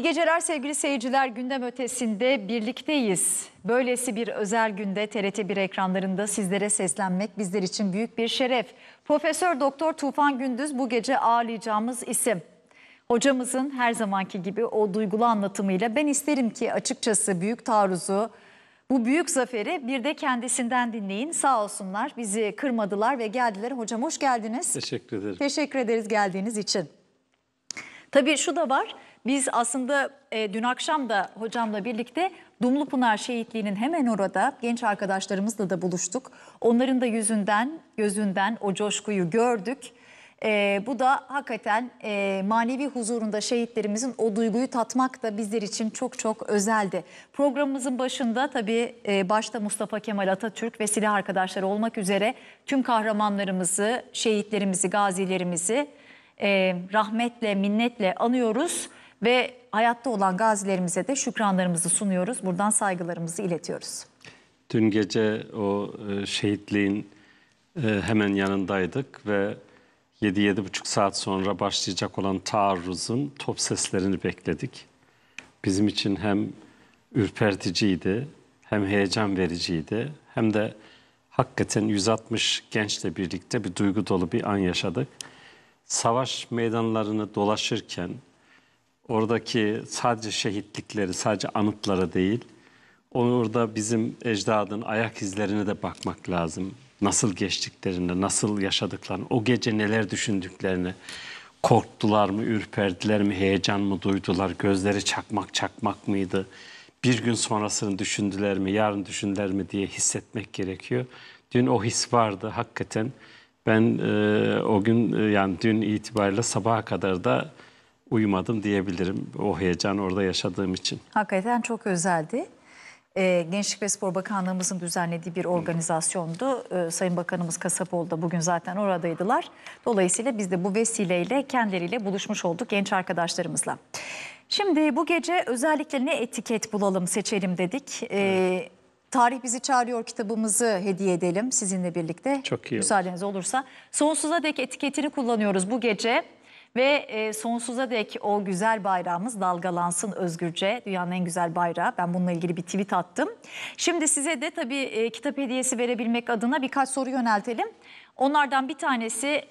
İyi geceler sevgili seyirciler. Gündem ötesinde birlikteyiz. Böylesi bir özel günde TRT1 ekranlarında sizlere seslenmek bizler için büyük bir şeref. Profesör Doktor Tufan Gündüz bu gece ağırlayacağımız isim. Hocamızın her zamanki gibi o duygulu anlatımıyla ben isterim ki açıkçası büyük taarruzu, bu büyük zaferi bir de kendisinden dinleyin. Sağ olsunlar bizi kırmadılar ve geldiler. Hocam hoş geldiniz. Teşekkür ederim. Teşekkür ederiz geldiğiniz için. Tabii şu da var biz aslında e, dün akşam da hocamla birlikte Dumlupınar şehitliğinin hemen orada genç arkadaşlarımızla da buluştuk. Onların da yüzünden, gözünden o coşkuyu gördük. E, bu da hakikaten e, manevi huzurunda şehitlerimizin o duyguyu tatmak da bizler için çok çok özeldi. Programımızın başında tabii e, başta Mustafa Kemal Atatürk ve silah arkadaşları olmak üzere tüm kahramanlarımızı, şehitlerimizi, gazilerimizi e, rahmetle, minnetle anıyoruz. Ve hayatta olan gazilerimize de şükranlarımızı sunuyoruz. Buradan saygılarımızı iletiyoruz. Dün gece o e, şehitliğin e, hemen yanındaydık ve 7-7,5 saat sonra başlayacak olan taarruzun top seslerini bekledik. Bizim için hem ürperticiydi, hem heyecan vericiydi, hem de hakikaten 160 gençle birlikte bir duygu dolu bir an yaşadık. Savaş meydanlarını dolaşırken, Oradaki sadece şehitlikleri, sadece anıtlara değil, orada bizim ecdadın ayak izlerine de bakmak lazım. Nasıl geçtiklerini, nasıl yaşadıklarını, o gece neler düşündüklerini, korktular mı, ürperdiler mi, heyecan mı duydular, gözleri çakmak çakmak mıydı? Bir gün sonrasını düşündüler mi, yarın düşündüler mi diye hissetmek gerekiyor. Dün o his vardı hakikaten. Ben e, o gün e, yani dün itibariyle sabaha kadar da uyumadım diyebilirim. O heyecan orada yaşadığım için. Hakikaten çok özeldi. Ee, Gençlik ve Spor Bakanlığımızın düzenlediği bir organizasyondu. Ee, Sayın Bakanımız Kasapoğlu da bugün zaten oradaydılar. Dolayısıyla biz de bu vesileyle kendileriyle buluşmuş olduk genç arkadaşlarımızla. Şimdi bu gece özellikle ne etiket bulalım seçelim dedik. E, Tarih Bizi Çağırıyor kitabımızı hediye edelim sizinle birlikte. Çok iyi. Müsaadeniz olursa. Sonsuza dek etiketini kullanıyoruz bu gece. Ve e, sonsuza dek o güzel bayrağımız dalgalansın özgürce. Dünyanın en güzel bayrağı. Ben bununla ilgili bir tweet attım. Şimdi size de tabii e, kitap hediyesi verebilmek adına birkaç soru yöneltelim. Onlardan bir tanesi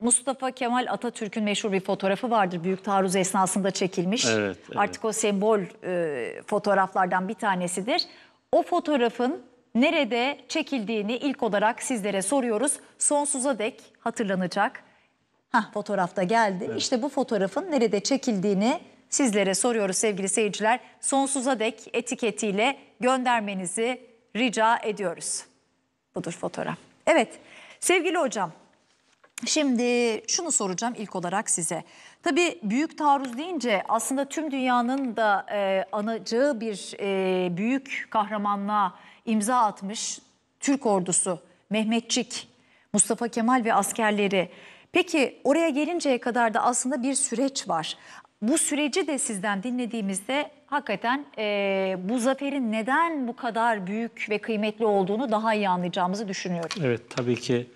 Mustafa Kemal Atatürk'ün meşhur bir fotoğrafı vardır. Büyük taarruz esnasında çekilmiş. Evet, evet. Artık o sembol e, fotoğraflardan bir tanesidir. O fotoğrafın nerede çekildiğini ilk olarak sizlere soruyoruz. Sonsuza dek hatırlanacak. Hah, fotoğrafta geldi. Evet. İşte bu fotoğrafın nerede çekildiğini sizlere soruyoruz sevgili seyirciler. Sonsuza dek etiketiyle göndermenizi rica ediyoruz. Budur fotoğraf. Evet sevgili hocam Şimdi şunu soracağım ilk olarak size. Tabii büyük taarruz deyince aslında tüm dünyanın da e, anacağı bir e, büyük kahramanlığa imza atmış Türk ordusu, Mehmetçik, Mustafa Kemal ve askerleri. Peki oraya gelinceye kadar da aslında bir süreç var. Bu süreci de sizden dinlediğimizde hakikaten e, bu zaferin neden bu kadar büyük ve kıymetli olduğunu daha iyi anlayacağımızı düşünüyorum. Evet tabii ki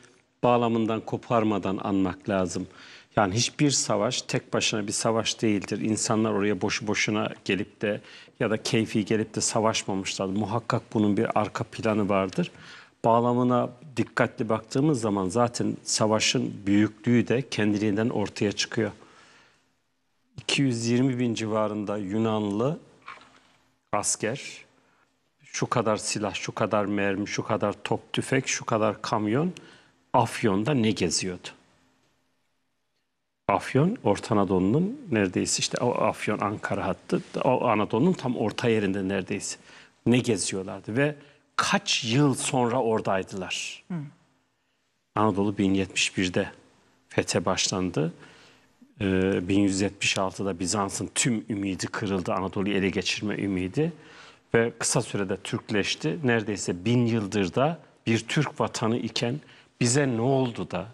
bağlamından koparmadan anmak lazım. Yani hiçbir savaş tek başına bir savaş değildir. İnsanlar oraya boşu boşuna gelip de ya da keyfi gelip de savaşmamışlardır. Muhakkak bunun bir arka planı vardır bağlamına dikkatli baktığımız zaman zaten savaşın büyüklüğü de kendiliğinden ortaya çıkıyor. 220 bin civarında Yunanlı asker, şu kadar silah, şu kadar mermi, şu kadar top tüfek, şu kadar kamyon Afyon'da ne geziyordu? Afyon, Orta Anadolu'nun neredeyse işte Afyon Ankara hattı, Anadolu'nun tam orta yerinde neredeyse ne geziyorlardı ve kaç yıl sonra oradaydılar. Hı. Anadolu 1071'de fethe başlandı. Ee, 1176'da Bizans'ın tüm ümidi kırıldı. Anadolu'yu ele geçirme ümidi. Ve kısa sürede Türkleşti. Neredeyse bin yıldır da bir Türk vatanı iken bize ne oldu da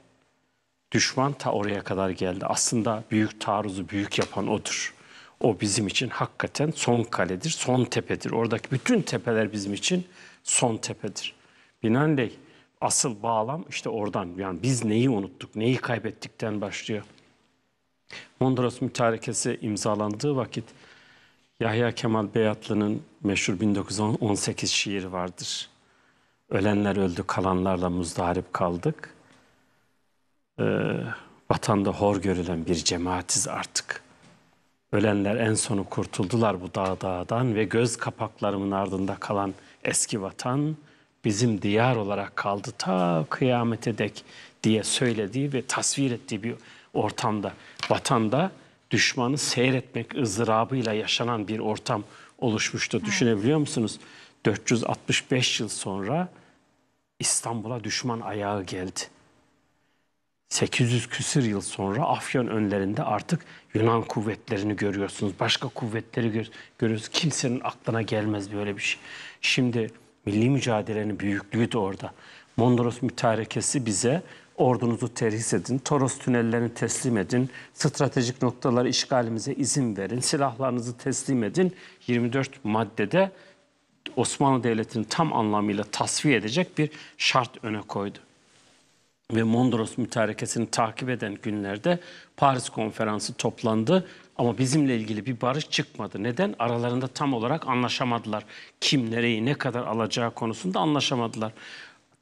düşman ta oraya kadar geldi. Aslında büyük taarruzu büyük yapan odur. O bizim için hakikaten son kaledir, son tepedir. Oradaki bütün tepeler bizim için son tepedir. Binaenaleyh asıl bağlam işte oradan. Yani biz neyi unuttuk, neyi kaybettikten başlıyor. Mondros Mütarekesi imzalandığı vakit Yahya Kemal Beyatlı'nın meşhur 1918 şiiri vardır. Ölenler öldü, kalanlarla muzdarip kaldık. Ee, vatanda hor görülen bir cemaatiz artık. Ölenler en sonu kurtuldular bu dağ dağdan ve göz kapaklarımın ardında kalan eski vatan bizim diyar olarak kaldı ta kıyamete dek diye söylediği ve tasvir ettiği bir ortamda, vatanda düşmanı seyretmek ızdırabıyla yaşanan bir ortam oluşmuştu. Evet. Düşünebiliyor musunuz? 465 yıl sonra İstanbul'a düşman ayağı geldi. 800 küsür yıl sonra Afyon önlerinde artık Yunan kuvvetlerini görüyorsunuz. Başka kuvvetleri gör görüyorsunuz. Kimsenin aklına gelmez böyle bir şey. Şimdi milli mücadelenin büyüklüğü de orada. Mondros mütarekesi bize ordunuzu terhis edin, Toros tünellerini teslim edin, stratejik noktaları işgalimize izin verin, silahlarınızı teslim edin. 24 maddede Osmanlı Devleti'ni tam anlamıyla tasfiye edecek bir şart öne koydu. Ve Mondros mütarekesini takip eden günlerde Paris Konferansı toplandı. Ama bizimle ilgili bir barış çıkmadı. Neden? Aralarında tam olarak anlaşamadılar. Kim nereyi ne kadar alacağı konusunda anlaşamadılar.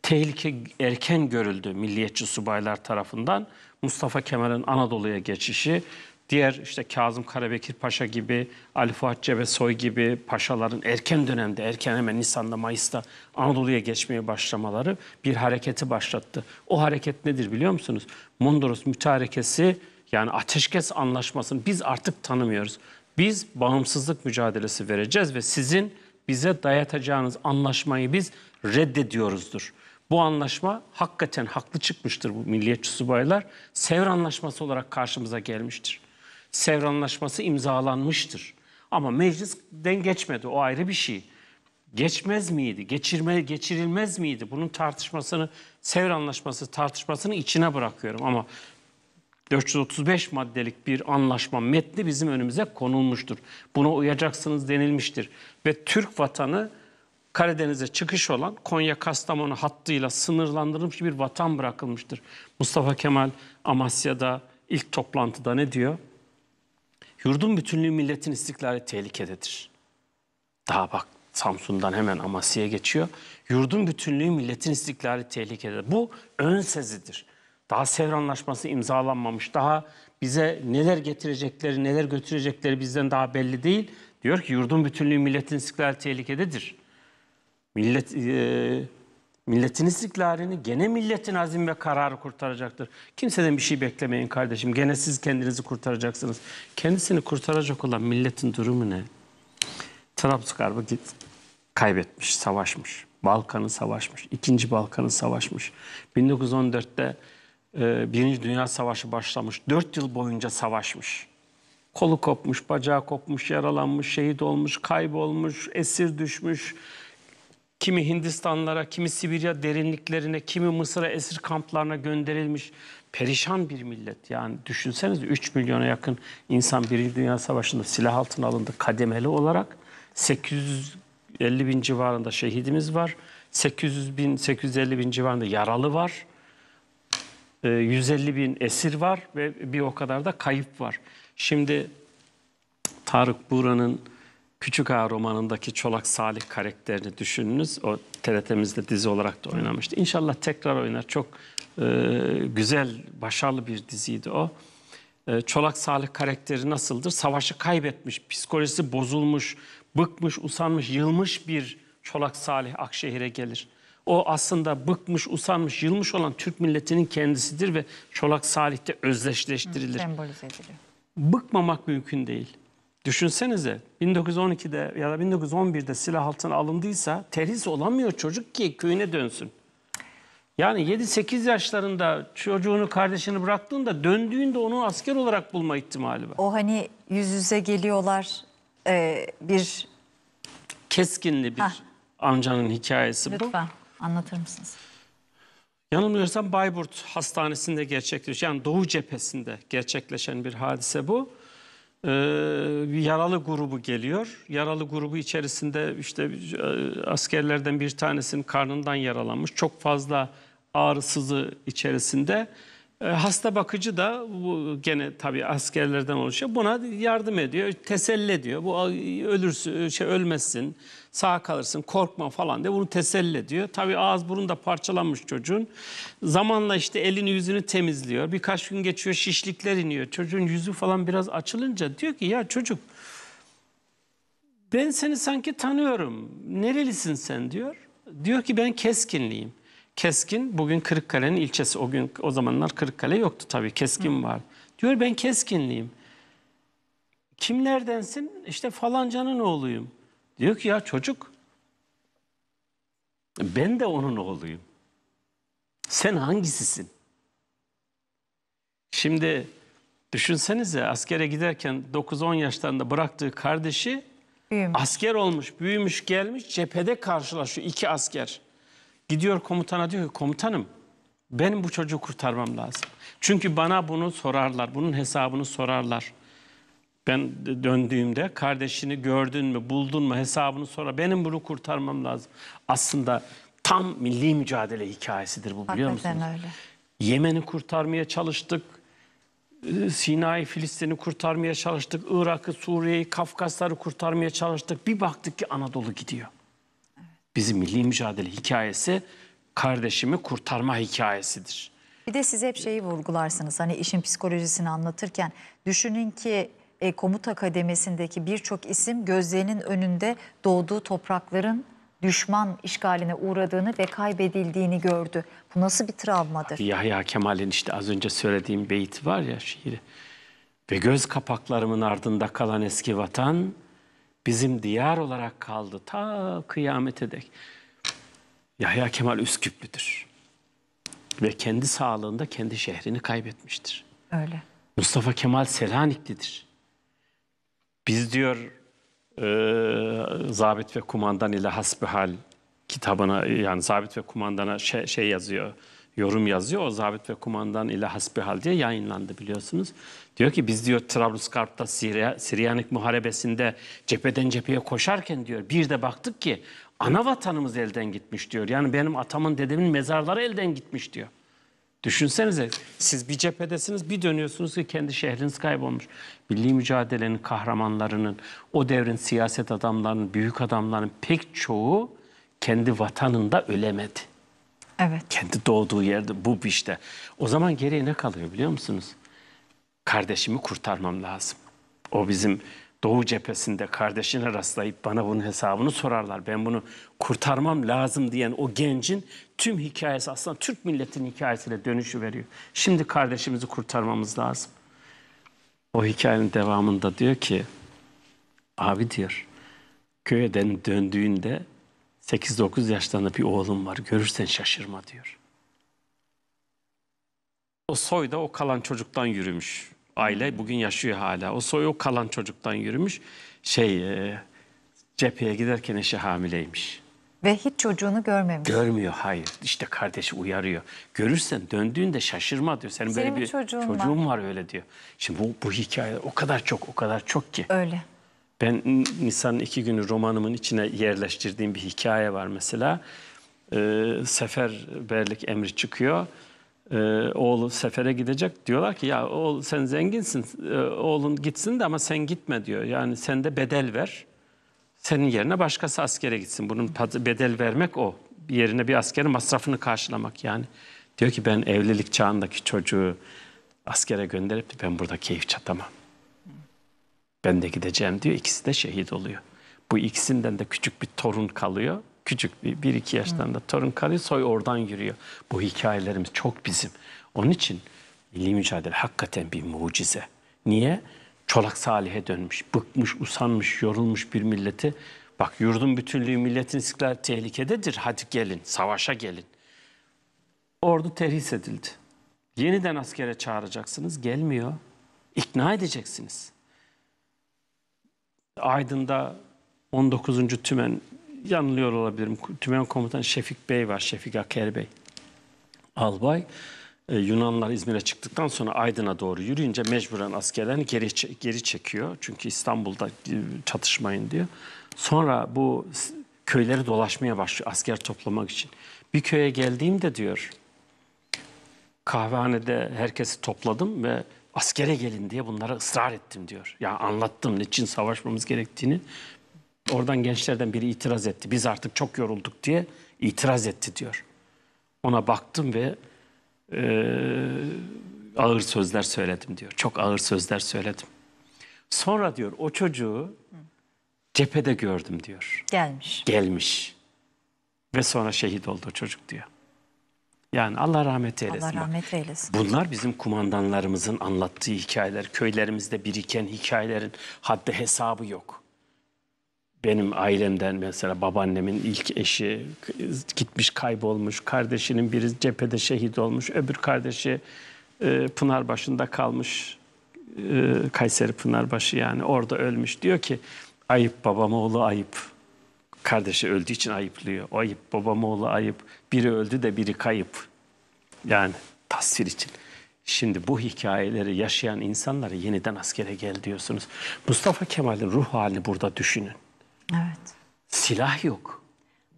Tehlike erken görüldü milliyetçi subaylar tarafından. Mustafa Kemal'in Anadolu'ya geçişi, diğer işte Kazım Karabekir Paşa gibi, Ali Fuat Cebesoy gibi paşaların erken dönemde, erken hemen Nisan'da, Mayıs'ta Anadolu'ya geçmeye başlamaları bir hareketi başlattı. O hareket nedir biliyor musunuz? Mondros Mütarekesi yani ateşkes anlaşmasını biz artık tanımıyoruz. Biz bağımsızlık mücadelesi vereceğiz ve sizin bize dayatacağınız anlaşmayı biz reddediyoruzdur. Bu anlaşma hakikaten haklı çıkmıştır bu milliyetçi subaylar. Sevr Anlaşması olarak karşımıza gelmiştir. Sevr Anlaşması imzalanmıştır. Ama meclisten geçmedi o ayrı bir şey. Geçmez miydi? Geçirme, geçirilmez miydi? Bunun tartışmasını, Sevr Anlaşması tartışmasını içine bırakıyorum ama 435 maddelik bir anlaşma metni bizim önümüze konulmuştur. Buna uyacaksınız denilmiştir. Ve Türk vatanı Karadeniz'e çıkış olan Konya-Kastamonu hattıyla sınırlandırılmış bir vatan bırakılmıştır. Mustafa Kemal Amasya'da ilk toplantıda ne diyor? Yurdun bütünlüğü milletin istiklali tehlikededir. Daha bak Samsun'dan hemen Amasya'ya geçiyor. Yurdun bütünlüğü milletin istiklali tehlikededir. Bu ön sezidir. Daha Sevr Anlaşması imzalanmamış. Daha bize neler getirecekleri, neler götürecekleri bizden daha belli değil. Diyor ki yurdun bütünlüğü milletin istiklali tehlikededir. Millet, e, milletin istiklalini gene milletin azim ve kararı kurtaracaktır. Kimseden bir şey beklemeyin kardeşim. Gene siz kendinizi kurtaracaksınız. Kendisini kurtaracak olan milletin durumu ne? Trabzonspor git kaybetmiş, savaşmış. Balkan'ı savaşmış. İkinci Balkan'ı savaşmış. 1914'te ee, Birinci Dünya Savaşı başlamış. Dört yıl boyunca savaşmış. Kolu kopmuş, bacağı kopmuş, yaralanmış, şehit olmuş, kaybolmuş, esir düşmüş. Kimi Hindistanlara, kimi Sibirya derinliklerine, kimi Mısır'a esir kamplarına gönderilmiş. Perişan bir millet. Yani düşünseniz 3 milyona yakın insan Birinci Dünya Savaşı'nda silah altına alındı kademeli olarak. 850 bin civarında şehidimiz var. 800 bin, 850 bin civarında yaralı var. 150 e, bin esir var ve bir o kadar da kayıp var. Şimdi Tarık Buğra'nın Küçük Ağa romanındaki Çolak Salih karakterini düşününüz. O TRT'mizde dizi olarak da oynamıştı. İnşallah tekrar oynar. Çok e, güzel, başarılı bir diziydi o. E, Çolak Salih karakteri nasıldır? Savaşı kaybetmiş, psikolojisi bozulmuş, bıkmış, usanmış, yılmış bir Çolak Salih Akşehir'e gelir. O aslında bıkmış, usanmış, yılmış olan Türk milletinin kendisidir ve Çolak Salih'te özdeşleştirilir. Hı, sembolize ediliyor. Bıkmamak mümkün değil. Düşünsenize 1912'de ya da 1911'de silah altına alındıysa terhis olamıyor çocuk ki köyüne dönsün. Yani 7-8 yaşlarında çocuğunu kardeşini bıraktığında döndüğünde onu asker olarak bulma ihtimali var. O hani yüz yüze geliyorlar e, bir... Keskinli bir Heh. amcanın hikayesi Lütfen. bu. Lütfen. Anlatır mısınız? Yanılmıyorsam Bayburt Hastanesi'nde gerçekleşen, yani Doğu cephesinde gerçekleşen bir hadise bu. Ee, yaralı grubu geliyor. Yaralı grubu içerisinde işte e, askerlerden bir tanesinin karnından yaralanmış. Çok fazla ağrısızı içerisinde. Ee, hasta bakıcı da bu gene tabii askerlerden oluşuyor. Buna yardım ediyor, teselli ediyor. Bu e, ölürsün, şey ölmesin sağ kalırsın korkma falan diye bunu teselli ediyor. Tabii ağız burun da parçalanmış çocuğun. Zamanla işte elini yüzünü temizliyor. Birkaç gün geçiyor şişlikler iniyor. Çocuğun yüzü falan biraz açılınca diyor ki ya çocuk ben seni sanki tanıyorum. Nerelisin sen diyor. Diyor ki ben keskinliyim. Keskin bugün Kırıkkale'nin ilçesi. O gün o zamanlar Kırıkkale yoktu tabii. Keskin hmm. var. Diyor ben keskinliyim. Kimlerdensin? İşte falancanın oğluyum. Diyor ki ya çocuk ben de onun oğluyum. Sen hangisisin? Şimdi düşünsenize askere giderken 9-10 yaşlarında bıraktığı kardeşi Büyümüş. asker olmuş, büyümüş, gelmiş cephede karşılaşıyor iki asker. Gidiyor komutana diyor ki komutanım benim bu çocuğu kurtarmam lazım. Çünkü bana bunu sorarlar, bunun hesabını sorarlar. Ben döndüğümde kardeşini gördün mü, buldun mu hesabını sonra benim bunu kurtarmam lazım. Aslında tam milli mücadele hikayesidir bu biliyor Hakikaten musunuz? öyle. Yemen'i kurtarmaya çalıştık. E, Sina'i Filistin'i kurtarmaya çalıştık. Irak'ı, Suriye'yi, Kafkasları kurtarmaya çalıştık. Bir baktık ki Anadolu gidiyor. Bizim milli mücadele hikayesi kardeşimi kurtarma hikayesidir. Bir de siz hep şeyi vurgularsınız. Hani işin psikolojisini anlatırken düşünün ki e, komuta kademesindeki birçok isim gözlerinin önünde doğduğu toprakların düşman işgaline uğradığını ve kaybedildiğini gördü. Bu nasıl bir travmadır? Yahya Kemal'in işte az önce söylediğim beyit var ya şiiri. Ve göz kapaklarımın ardında kalan eski vatan bizim diyar olarak kaldı ta kıyamete dek. Yahya Kemal Üsküplüdür. Ve kendi sağlığında kendi şehrini kaybetmiştir. Öyle. Mustafa Kemal Selaniklidir. Biz diyor e, zabit ve kumandan ile hasbihal kitabına yani zabit ve kumandana şey, şey yazıyor yorum yazıyor. O zabit ve kumandan ile hasbihal diye yayınlandı biliyorsunuz. Diyor ki biz diyor Trablusgarp'ta Siriya, Siriyanik muharebesinde cepheden cepheye koşarken diyor bir de baktık ki ana vatanımız elden gitmiş diyor. Yani benim atamın dedemin mezarları elden gitmiş diyor. Düşünsenize siz bir cephedesiniz bir dönüyorsunuz ki kendi şehriniz kaybolmuş. Milli mücadelenin kahramanlarının, o devrin siyaset adamlarının, büyük adamların pek çoğu kendi vatanında ölemedi. Evet. Kendi doğduğu yerde bu işte. O zaman geriye ne kalıyor biliyor musunuz? Kardeşimi kurtarmam lazım. O bizim Doğu cephesinde kardeşine rastlayıp bana bunun hesabını sorarlar. Ben bunu kurtarmam lazım diyen o gencin tüm hikayesi aslında Türk milletinin hikayesiyle dönüşü veriyor. Şimdi kardeşimizi kurtarmamız lazım. O hikayenin devamında diyor ki abi diyor köyden döndüğünde 8-9 yaşlarında bir oğlum var görürsen şaşırma diyor. O soyda o kalan çocuktan yürümüş aile bugün yaşıyor hala. O soyu o kalan çocuktan yürümüş. Şey e, cepheye giderken eşi hamileymiş. Ve hiç çocuğunu görmemiş. Görmüyor hayır. İşte kardeşi uyarıyor. Görürsen döndüğünde şaşırma diyor. Senin, Senin böyle bir çocuğun, çocuğun var. var öyle diyor. Şimdi bu, bu hikaye o kadar çok o kadar çok ki. Öyle. Ben Nisan'ın iki günü romanımın içine yerleştirdiğim bir hikaye var mesela. Ee, seferberlik emri çıkıyor e, oğlu sefere gidecek. Diyorlar ki ya oğul sen zenginsin e, oğlun gitsin de ama sen gitme diyor. Yani sen de bedel ver. Senin yerine başkası askere gitsin. Bunun bedel vermek o. Yerine bir askerin masrafını karşılamak yani. Diyor ki ben evlilik çağındaki çocuğu askere gönderip ben burada keyif çatamam. Ben de gideceğim diyor. ikisi de şehit oluyor. Bu ikisinden de küçük bir torun kalıyor küçük bir, bir iki da torun Karisoy oradan yürüyor. Bu hikayelerimiz çok bizim. Onun için milli mücadele hakikaten bir mucize. Niye? Çolak Salih'e dönmüş, bıkmış, usanmış, yorulmuş bir milleti. Bak yurdun bütünlüğü, milletin istiklal tehlikededir. Hadi gelin, savaşa gelin. Ordu terhis edildi. Yeniden askere çağıracaksınız, gelmiyor. İkna edeceksiniz. Aydın'da 19. Tümen yanılıyor olabilirim. Tümen komutan Şefik Bey var, Şefik Aker Bey. Albay. Ee, Yunanlar İzmir'e çıktıktan sonra Aydın'a doğru yürüyünce mecburen askerlerini geri, geri çekiyor. Çünkü İstanbul'da e, çatışmayın diyor. Sonra bu köyleri dolaşmaya başlıyor asker toplamak için. Bir köye geldiğimde diyor kahvehanede herkesi topladım ve askere gelin diye bunlara ısrar ettim diyor. Ya yani anlattım için savaşmamız gerektiğini. Oradan gençlerden biri itiraz etti. Biz artık çok yorulduk diye itiraz etti diyor. Ona baktım ve e, ağır sözler söyledim diyor. Çok ağır sözler söyledim. Sonra diyor o çocuğu cephede gördüm diyor. Gelmiş. Gelmiş. Ve sonra şehit oldu çocuk diyor. Yani Allah rahmet eylesin. Allah rahmet eylesin. Bunlar bizim kumandanlarımızın anlattığı hikayeler. Köylerimizde biriken hikayelerin haddi hesabı yok benim ailemden mesela babaannemin ilk eşi gitmiş kaybolmuş. Kardeşinin biri cephede şehit olmuş. Öbür kardeşi e, Pınarbaşı'nda kalmış. E, Kayseri Pınarbaşı yani orada ölmüş. Diyor ki ayıp babam oğlu ayıp. Kardeşi öldüğü için ayıplıyor. O ayıp babam oğlu ayıp. Biri öldü de biri kayıp. Yani tasvir için. Şimdi bu hikayeleri yaşayan insanlara yeniden askere gel diyorsunuz. Mustafa Kemal'in ruh halini burada düşünün. Evet. Silah yok.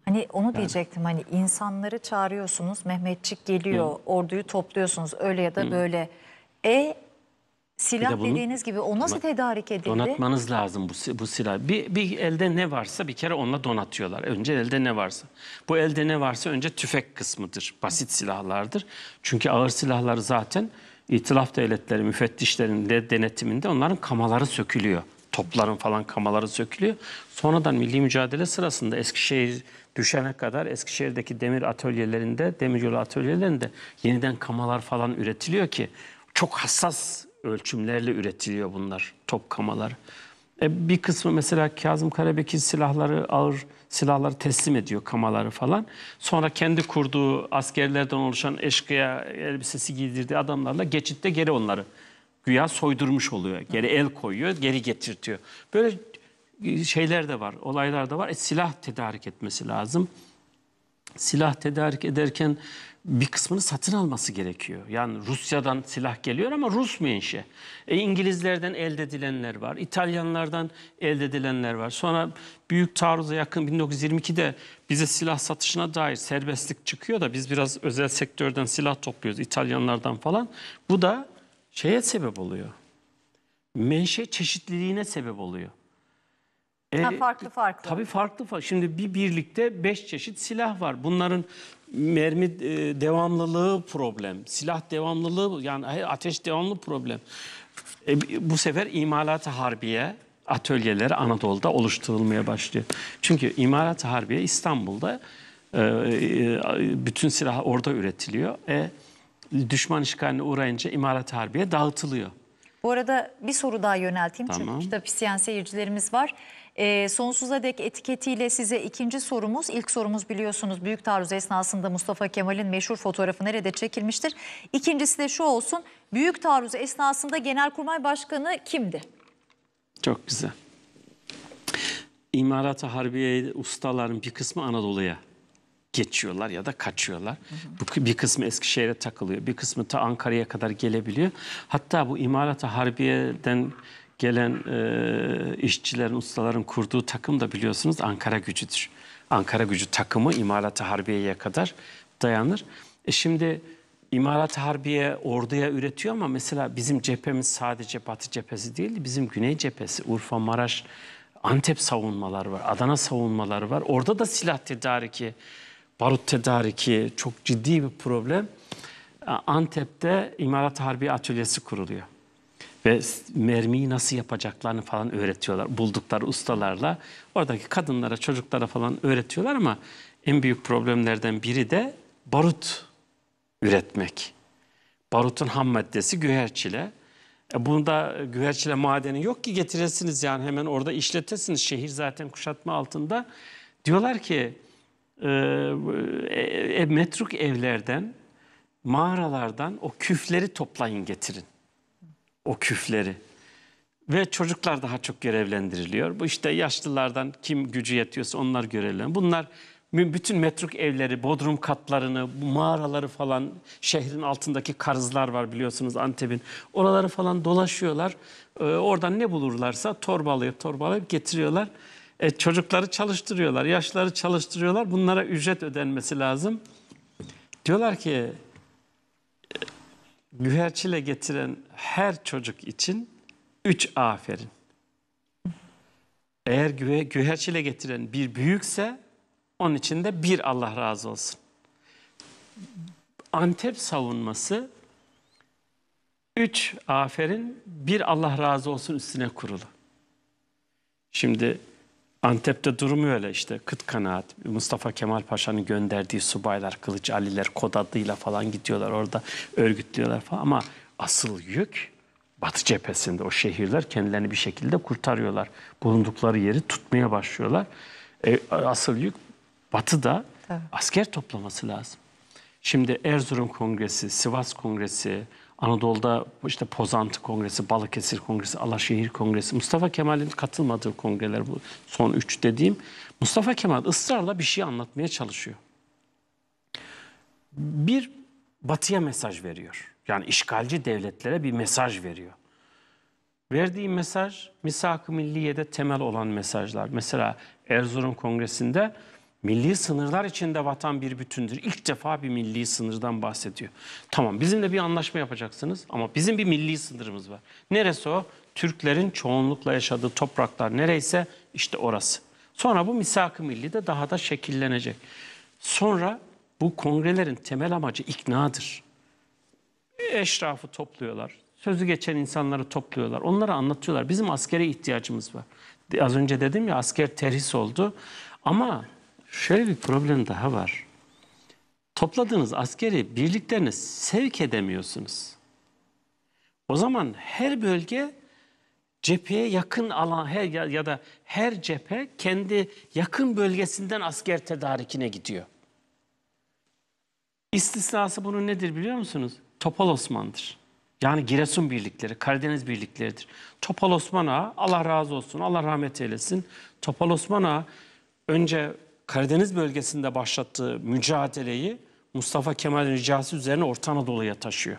Hani onu yani. diyecektim hani insanları çağırıyorsunuz Mehmetçik geliyor Hı. orduyu topluyorsunuz öyle ya da Hı. böyle. E silah de bunun, dediğiniz gibi o nasıl tedarik edildi? Donatmanız lazım bu, bu silah. Bir, bir elde ne varsa bir kere onunla donatıyorlar. Önce elde ne varsa. Bu elde ne varsa önce tüfek kısmıdır. Basit Hı. silahlardır. Çünkü ağır silahları zaten itilaf devletleri müfettişlerin de denetiminde onların kamaları sökülüyor topların falan kamaları sökülüyor. Sonradan milli mücadele sırasında Eskişehir düşene kadar Eskişehir'deki demir atölyelerinde, demiryolu atölyelerinde yeniden kamalar falan üretiliyor ki çok hassas ölçümlerle üretiliyor bunlar top kamalar. E bir kısmı mesela Kazım Karabekir silahları, ağır silahları teslim ediyor kamaları falan. Sonra kendi kurduğu askerlerden oluşan eşkıya elbisesi giydirdiği adamlarla geçitte geri onları güya soydurmuş oluyor. Geri el koyuyor, geri getirtiyor. Böyle e, şeyler de var, olaylar da var. E, silah tedarik etmesi lazım. Silah tedarik ederken bir kısmını satın alması gerekiyor. Yani Rusya'dan silah geliyor ama Rus menşe. E, İngilizlerden elde edilenler var. İtalyanlardan elde edilenler var. Sonra büyük taarruza yakın 1922'de bize silah satışına dair serbestlik çıkıyor da biz biraz özel sektörden silah topluyoruz İtalyanlardan falan. Bu da şeye sebep oluyor. Menşe çeşitliliğine sebep oluyor. E, ha, ee, farklı farklı. Tabii farklı farklı. Şimdi bir birlikte beş çeşit silah var. Bunların mermi e, devamlılığı problem. Silah devamlılığı yani ateş devamlı problem. E, bu sefer imalat harbiye atölyeleri Anadolu'da oluşturulmaya başlıyor. Çünkü imalat harbiye İstanbul'da e, e, e bütün silah orada üretiliyor. E, düşman işgaline uğrayınca imalat harbiye dağıtılıyor. Bu arada bir soru daha yönelteyim tamam. çünkü kitap isteyen seyircilerimiz var. E, sonsuza dek etiketiyle size ikinci sorumuz. İlk sorumuz biliyorsunuz büyük taarruz esnasında Mustafa Kemal'in meşhur fotoğrafı nerede çekilmiştir? İkincisi de şu olsun. Büyük taarruz esnasında Genelkurmay Başkanı kimdi? Çok güzel. İmarat-ı Harbiye ustaların bir kısmı Anadolu'ya geçiyorlar ya da kaçıyorlar. Hı hı. Bir kısmı Eskişehir'e takılıyor, bir kısmı ta Ankara'ya kadar gelebiliyor. Hatta bu imalata harbiyeden gelen e, işçilerin, ustaların kurduğu takım da biliyorsunuz Ankara gücüdür. Ankara gücü takımı imalata harbiyeye kadar dayanır. E şimdi imalat harbiye orduya üretiyor ama mesela bizim cephemiz sadece batı cephesi değil, bizim güney cephesi, Urfa, Maraş, Antep savunmaları var, Adana savunmaları var. Orada da silah tedariki barut tedariki çok ciddi bir problem. Ee, Antep'te İmarat Harbi Atölyesi kuruluyor. Ve mermiyi nasıl yapacaklarını falan öğretiyorlar. Buldukları ustalarla. Oradaki kadınlara, çocuklara falan öğretiyorlar ama en büyük problemlerden biri de barut üretmek. Barutun ham maddesi güherçile. E bunda güverçile madeni yok ki getiresiniz yani hemen orada işletesiniz. Şehir zaten kuşatma altında. Diyorlar ki e, e, e, metruk evlerden, mağaralardan o küfleri toplayın getirin. O küfleri. Ve çocuklar daha çok görevlendiriliyor. Bu işte yaşlılardan kim gücü yetiyorsa onlar görevlendiriyor. Bunlar bütün metruk evleri, bodrum katlarını, mağaraları falan, şehrin altındaki karızlar var biliyorsunuz Antep'in. Oraları falan dolaşıyorlar. Ee, oradan ne bulurlarsa torbalayıp torbalayıp getiriyorlar. E, çocukları çalıştırıyorlar, yaşları çalıştırıyorlar. Bunlara ücret ödenmesi lazım. Diyorlar ki e, güherçile getiren her çocuk için üç aferin. Eğer gühe, güherçile getiren bir büyükse onun için de bir Allah razı olsun. Antep savunması üç aferin bir Allah razı olsun üstüne kurulu. Şimdi Antep'te durumu öyle işte kıt kanaat. Mustafa Kemal Paşa'nın gönderdiği subaylar, Kılıç Aliler kod adıyla falan gidiyorlar orada örgütlüyorlar falan. Ama asıl yük Batı cephesinde o şehirler kendilerini bir şekilde kurtarıyorlar. Bulundukları yeri tutmaya başlıyorlar. E, asıl yük Batı'da evet. asker toplaması lazım. Şimdi Erzurum Kongresi, Sivas Kongresi, Anadolu'da işte Pozantı Kongresi, Balıkesir Kongresi, Alaşehir Kongresi, Mustafa Kemal'in katılmadığı kongreler bu son üç dediğim. Mustafa Kemal ısrarla bir şey anlatmaya çalışıyor. Bir batıya mesaj veriyor. Yani işgalci devletlere bir mesaj veriyor. Verdiği mesaj misak-ı milliye temel olan mesajlar. Mesela Erzurum Kongresi'nde Milli sınırlar içinde vatan bir bütündür. İlk defa bir milli sınırdan bahsediyor. Tamam bizimle bir anlaşma yapacaksınız ama bizim bir milli sınırımız var. Neresi o? Türklerin çoğunlukla yaşadığı topraklar nereyse işte orası. Sonra bu misak-ı milli de daha da şekillenecek. Sonra bu kongrelerin temel amacı iknadır. Eşrafı topluyorlar. Sözü geçen insanları topluyorlar. Onlara anlatıyorlar. Bizim askere ihtiyacımız var. Az önce dedim ya asker terhis oldu. Ama şöyle bir problem daha var. Topladığınız askeri birliklerini sevk edemiyorsunuz. O zaman her bölge cepheye yakın alan her ya da her cephe kendi yakın bölgesinden asker tedarikine gidiyor. İstisnası bunun nedir biliyor musunuz? Topal Osman'dır. Yani Giresun birlikleri, Karadeniz birlikleridir. Topal Osman Ağa, Allah razı olsun, Allah rahmet eylesin. Topal Osman Ağa önce Karadeniz bölgesinde başlattığı mücadeleyi Mustafa Kemal'in ricası üzerine Orta Anadolu'ya taşıyor.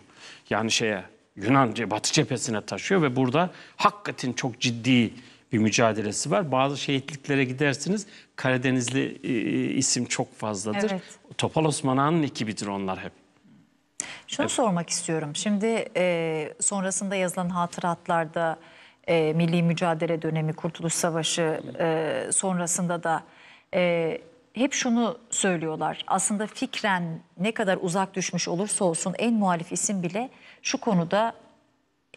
Yani şeye Yunanca Batı cephesine taşıyor ve burada hakikaten çok ciddi bir mücadelesi var. Bazı şehitliklere gidersiniz Karadenizli e, isim çok fazladır. Evet. Topal Osman Ağa'nın ekibidir onlar hep. Şunu evet. sormak istiyorum. Şimdi e, sonrasında yazılan hatıratlarda e, milli mücadele dönemi, Kurtuluş Savaşı e, sonrasında da e, hep şunu söylüyorlar. Aslında fikren ne kadar uzak düşmüş olursa olsun en muhalif isim bile şu konuda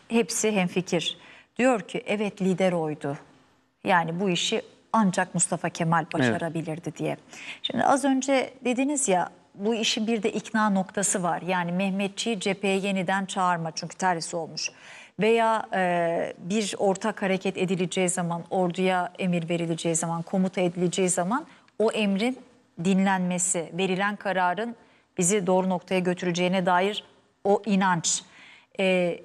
hepsi hemfikir. Diyor ki evet lider oydu. Yani bu işi ancak Mustafa Kemal başarabilirdi evet. diye. Şimdi az önce dediniz ya bu işin bir de ikna noktası var. Yani Mehmetçi cepheye yeniden çağırma çünkü tersi olmuş veya e, bir ortak hareket edileceği zaman, orduya emir verileceği zaman, komuta edileceği zaman o emrin dinlenmesi, verilen kararın bizi doğru noktaya götüreceğine dair o inanç. E,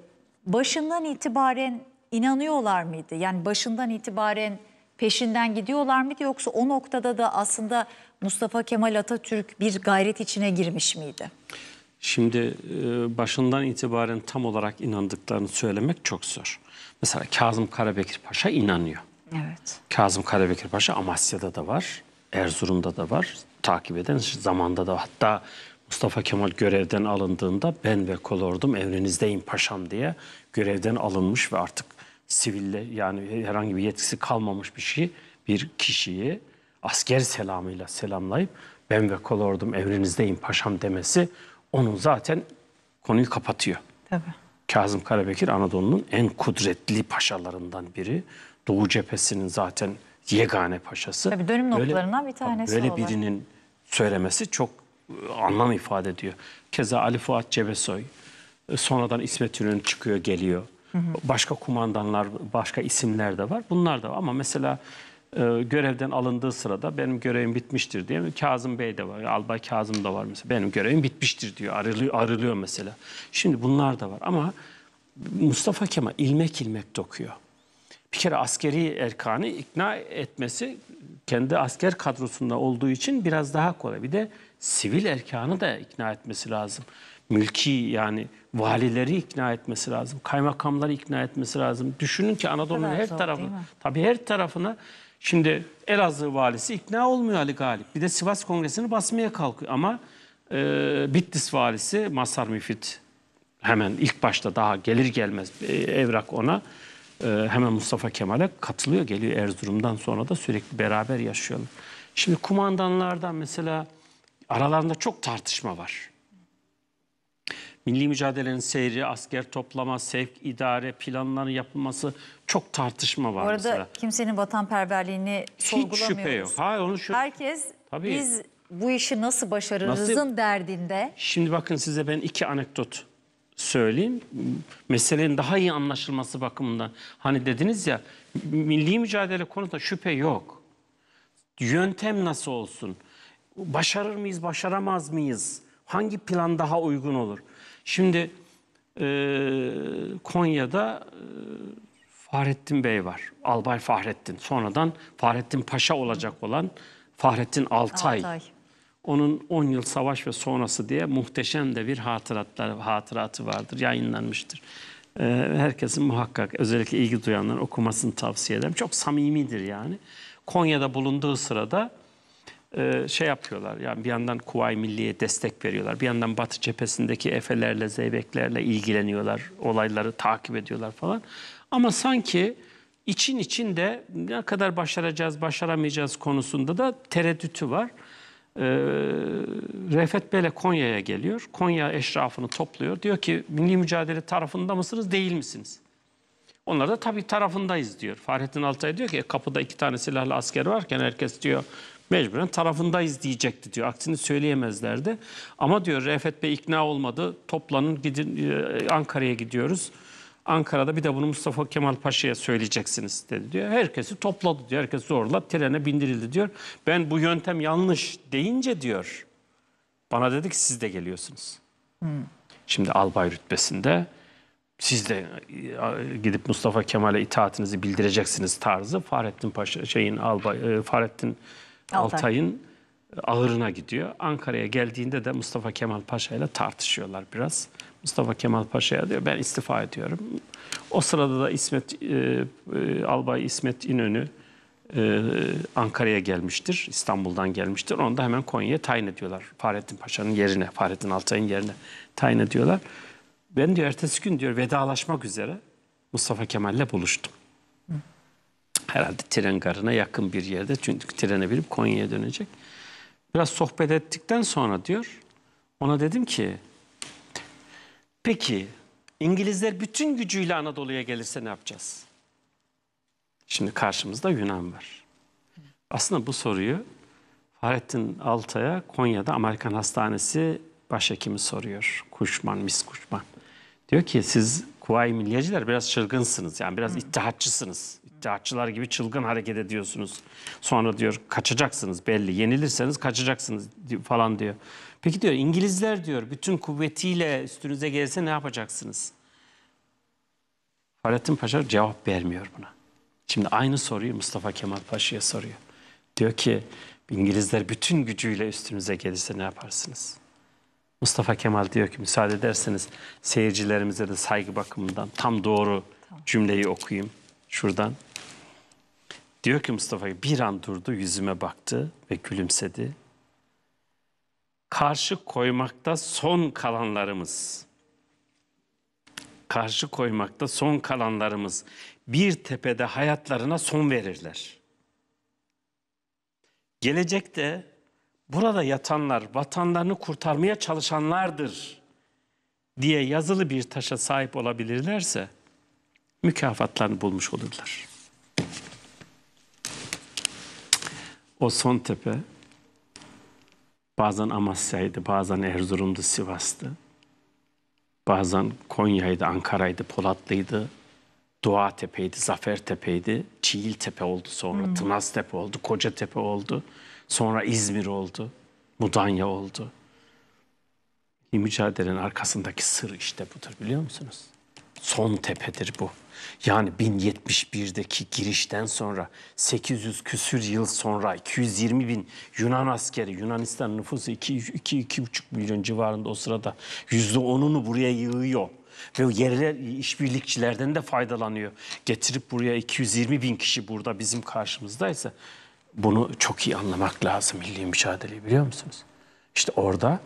başından itibaren inanıyorlar mıydı? Yani başından itibaren peşinden gidiyorlar mıydı yoksa o noktada da aslında Mustafa Kemal Atatürk bir gayret içine girmiş miydi? Şimdi e, başından itibaren tam olarak inandıklarını söylemek çok zor. Mesela Kazım Karabekir Paşa inanıyor. Evet. Kazım Karabekir Paşa Amasya'da da var, Erzurum'da da var. Takip eden zamanda da hatta Mustafa Kemal görevden alındığında ben ve kolordum emrinizdeyim paşam diye görevden alınmış ve artık siville yani herhangi bir yetkisi kalmamış bir şey bir kişiyi asker selamıyla selamlayıp ben ve kolordum emrinizdeyim paşam demesi onun zaten konuyu kapatıyor. Tabii. Kazım Karabekir Anadolu'nun en kudretli paşalarından biri. Doğu cephesinin zaten yegane paşası. Tabii dönüm noktalarından böyle, bir tanesi Böyle olarak. birinin söylemesi çok e, anlam ifade ediyor. Keza Ali Fuat Cebesoy, e, sonradan İsmet İnönü çıkıyor geliyor. Hı hı. Başka kumandanlar, başka isimler de var. Bunlar da var. ama mesela e, görevden alındığı sırada benim görevim bitmiştir diye Kazım Bey de var, Albay Kazım da var mesela. Benim görevim bitmiştir diyor, arılıyor, arılıyor mesela. Şimdi bunlar da var ama Mustafa Kemal ilmek ilmek dokuyor. Bir kere askeri erkanı ikna etmesi kendi asker kadrosunda olduğu için biraz daha kolay. Bir de sivil erkanı da ikna etmesi lazım. Mülki yani valileri ikna etmesi lazım. Kaymakamları ikna etmesi lazım. Düşünün ki Anadolu'nun her tarafı, tabii her tarafına Şimdi Elazığ valisi ikna olmuyor Ali Galip. Bir de Sivas Kongresi'ni basmaya kalkıyor ama e, Bitlis valisi Masar Müfit hemen ilk başta daha gelir gelmez e, evrak ona e, hemen Mustafa Kemal'e katılıyor. Geliyor Erzurum'dan sonra da sürekli beraber yaşıyorlar. Şimdi kumandanlardan mesela aralarında çok tartışma var. Milli mücadelenin seyri, asker toplama, sevk, idare, planların yapılması çok tartışma var. Bu arada mesela. kimsenin vatanperverliğini Hiç sorgulamıyoruz. Hiç şüphe yok. Hayır, onu şu... Herkes Tabii. biz bu işi nasıl başarırızın nasıl... derdinde. Şimdi bakın size ben iki anekdot söyleyeyim. Meselenin daha iyi anlaşılması bakımından. Hani dediniz ya milli mücadele konuda şüphe yok. Yöntem nasıl olsun? Başarır mıyız, başaramaz mıyız? Hangi plan daha uygun olur? Şimdi e, Konya'da e, Fahrettin Bey var. Albay Fahrettin. Sonradan Fahrettin Paşa olacak olan Fahrettin Altay. Altay. Onun 10 yıl savaş ve sonrası diye muhteşem de bir hatıratlar hatıratı vardır. Yayınlanmıştır. E, herkesin muhakkak özellikle ilgi duyanların okumasını tavsiye ederim. Çok samimidir yani. Konya'da bulunduğu sırada e, şey yapıyorlar. Yani bir yandan Kuvay Milliye destek veriyorlar. Bir yandan Batı cephesindeki Efe'lerle, Zeybek'lerle ilgileniyorlar. Olayları takip ediyorlar falan. Ama sanki için içinde ne kadar başaracağız, başaramayacağız konusunda da tereddütü var. Ee, Refet Bey'le Konya'ya geliyor. Konya eşrafını topluyor. Diyor ki milli mücadele tarafında mısınız, değil misiniz? Onlar da tabii tarafındayız diyor. Fahrettin Altay diyor ki e, kapıda iki tane silahlı asker varken herkes diyor mecburen tarafındayız diyecekti diyor. Aksini söyleyemezlerdi. Ama diyor Refet Bey ikna olmadı. Toplanın gidin e, Ankara'ya gidiyoruz. Ankara'da bir de bunu Mustafa Kemal Paşa'ya söyleyeceksiniz dedi diyor. Herkesi topladı diyor. Herkes zorla trene bindirildi diyor. Ben bu yöntem yanlış deyince diyor. Bana dedi ki siz de geliyorsunuz. Hmm. Şimdi albay rütbesinde siz de e, gidip Mustafa Kemal'e itaatinizi bildireceksiniz tarzı Fahrettin Paşa şeyin albay e, Fahrettin Altay'ın e, ağırına gidiyor. Ankara'ya geldiğinde de Mustafa Kemal Paşa ile tartışıyorlar biraz. Mustafa Kemal Paşa'ya diyor ben istifa ediyorum. O sırada da İsmet e, e, Albay İsmet İnönü e, Ankara'ya gelmiştir. İstanbul'dan gelmiştir. Onu da hemen Konya'ya tayin ediyorlar. Fahrettin Paşa'nın yerine, Fahrettin Altay'ın yerine tayin ediyorlar. Ben diyor ertesi gün diyor vedalaşmak üzere Mustafa Kemal'le buluştum herhalde tren garına yakın bir yerde çünkü trene binip Konya'ya dönecek. Biraz sohbet ettikten sonra diyor ona dedim ki peki İngilizler bütün gücüyle Anadolu'ya gelirse ne yapacağız? Şimdi karşımızda Yunan var. Aslında bu soruyu Fahrettin Altay'a Konya'da Amerikan Hastanesi başhekimi soruyor. Kuşman, Mis Kuşman. Diyor ki siz Kuvayi Milliyeciler biraz çılgınsınız. Yani biraz Hı. ittihatçısınız. Cahçılar gibi çılgın hareket ediyorsunuz. Sonra diyor kaçacaksınız belli. Yenilirseniz kaçacaksınız falan diyor. Peki diyor İngilizler diyor bütün kuvvetiyle üstünüze gelse ne yapacaksınız? Fahrettin Paşa cevap vermiyor buna. Şimdi aynı soruyu Mustafa Kemal Paşa'ya soruyor. Diyor ki İngilizler bütün gücüyle üstünüze gelirse ne yaparsınız? Mustafa Kemal diyor ki müsaade ederseniz seyircilerimize de saygı bakımından tam doğru cümleyi okuyayım şuradan. Diyor ki Mustafa bir an durdu yüzüme baktı ve gülümsedi. Karşı koymakta son kalanlarımız. Karşı koymakta son kalanlarımız bir tepede hayatlarına son verirler. Gelecekte burada yatanlar vatanlarını kurtarmaya çalışanlardır diye yazılı bir taşa sahip olabilirlerse mükafatlarını bulmuş olurlar o son tepe bazen Amasya'ydı, bazen Erzurum'du, Sivas'tı. Bazen Konya'ydı, Ankara'ydı, Polatlı'ydı. Doğa Tepe'ydi, Zafer Tepe'ydi. Çiğil Tepe oldu sonra, hmm. Tımaz Tepe oldu, Koca Tepe oldu. Sonra İzmir oldu, Mudanya oldu. Mücadelenin arkasındaki sır işte budur biliyor musunuz? son tepedir bu. Yani 1071'deki girişten sonra 800 küsür yıl sonra 220 bin Yunan askeri, Yunanistan nüfusu 2-2,5 milyon civarında o sırada %10'unu buraya yığıyor. Ve yerler işbirlikçilerden de faydalanıyor. Getirip buraya 220 bin kişi burada bizim karşımızdaysa bunu çok iyi anlamak lazım milli mücadeleyi biliyor musunuz? İşte orada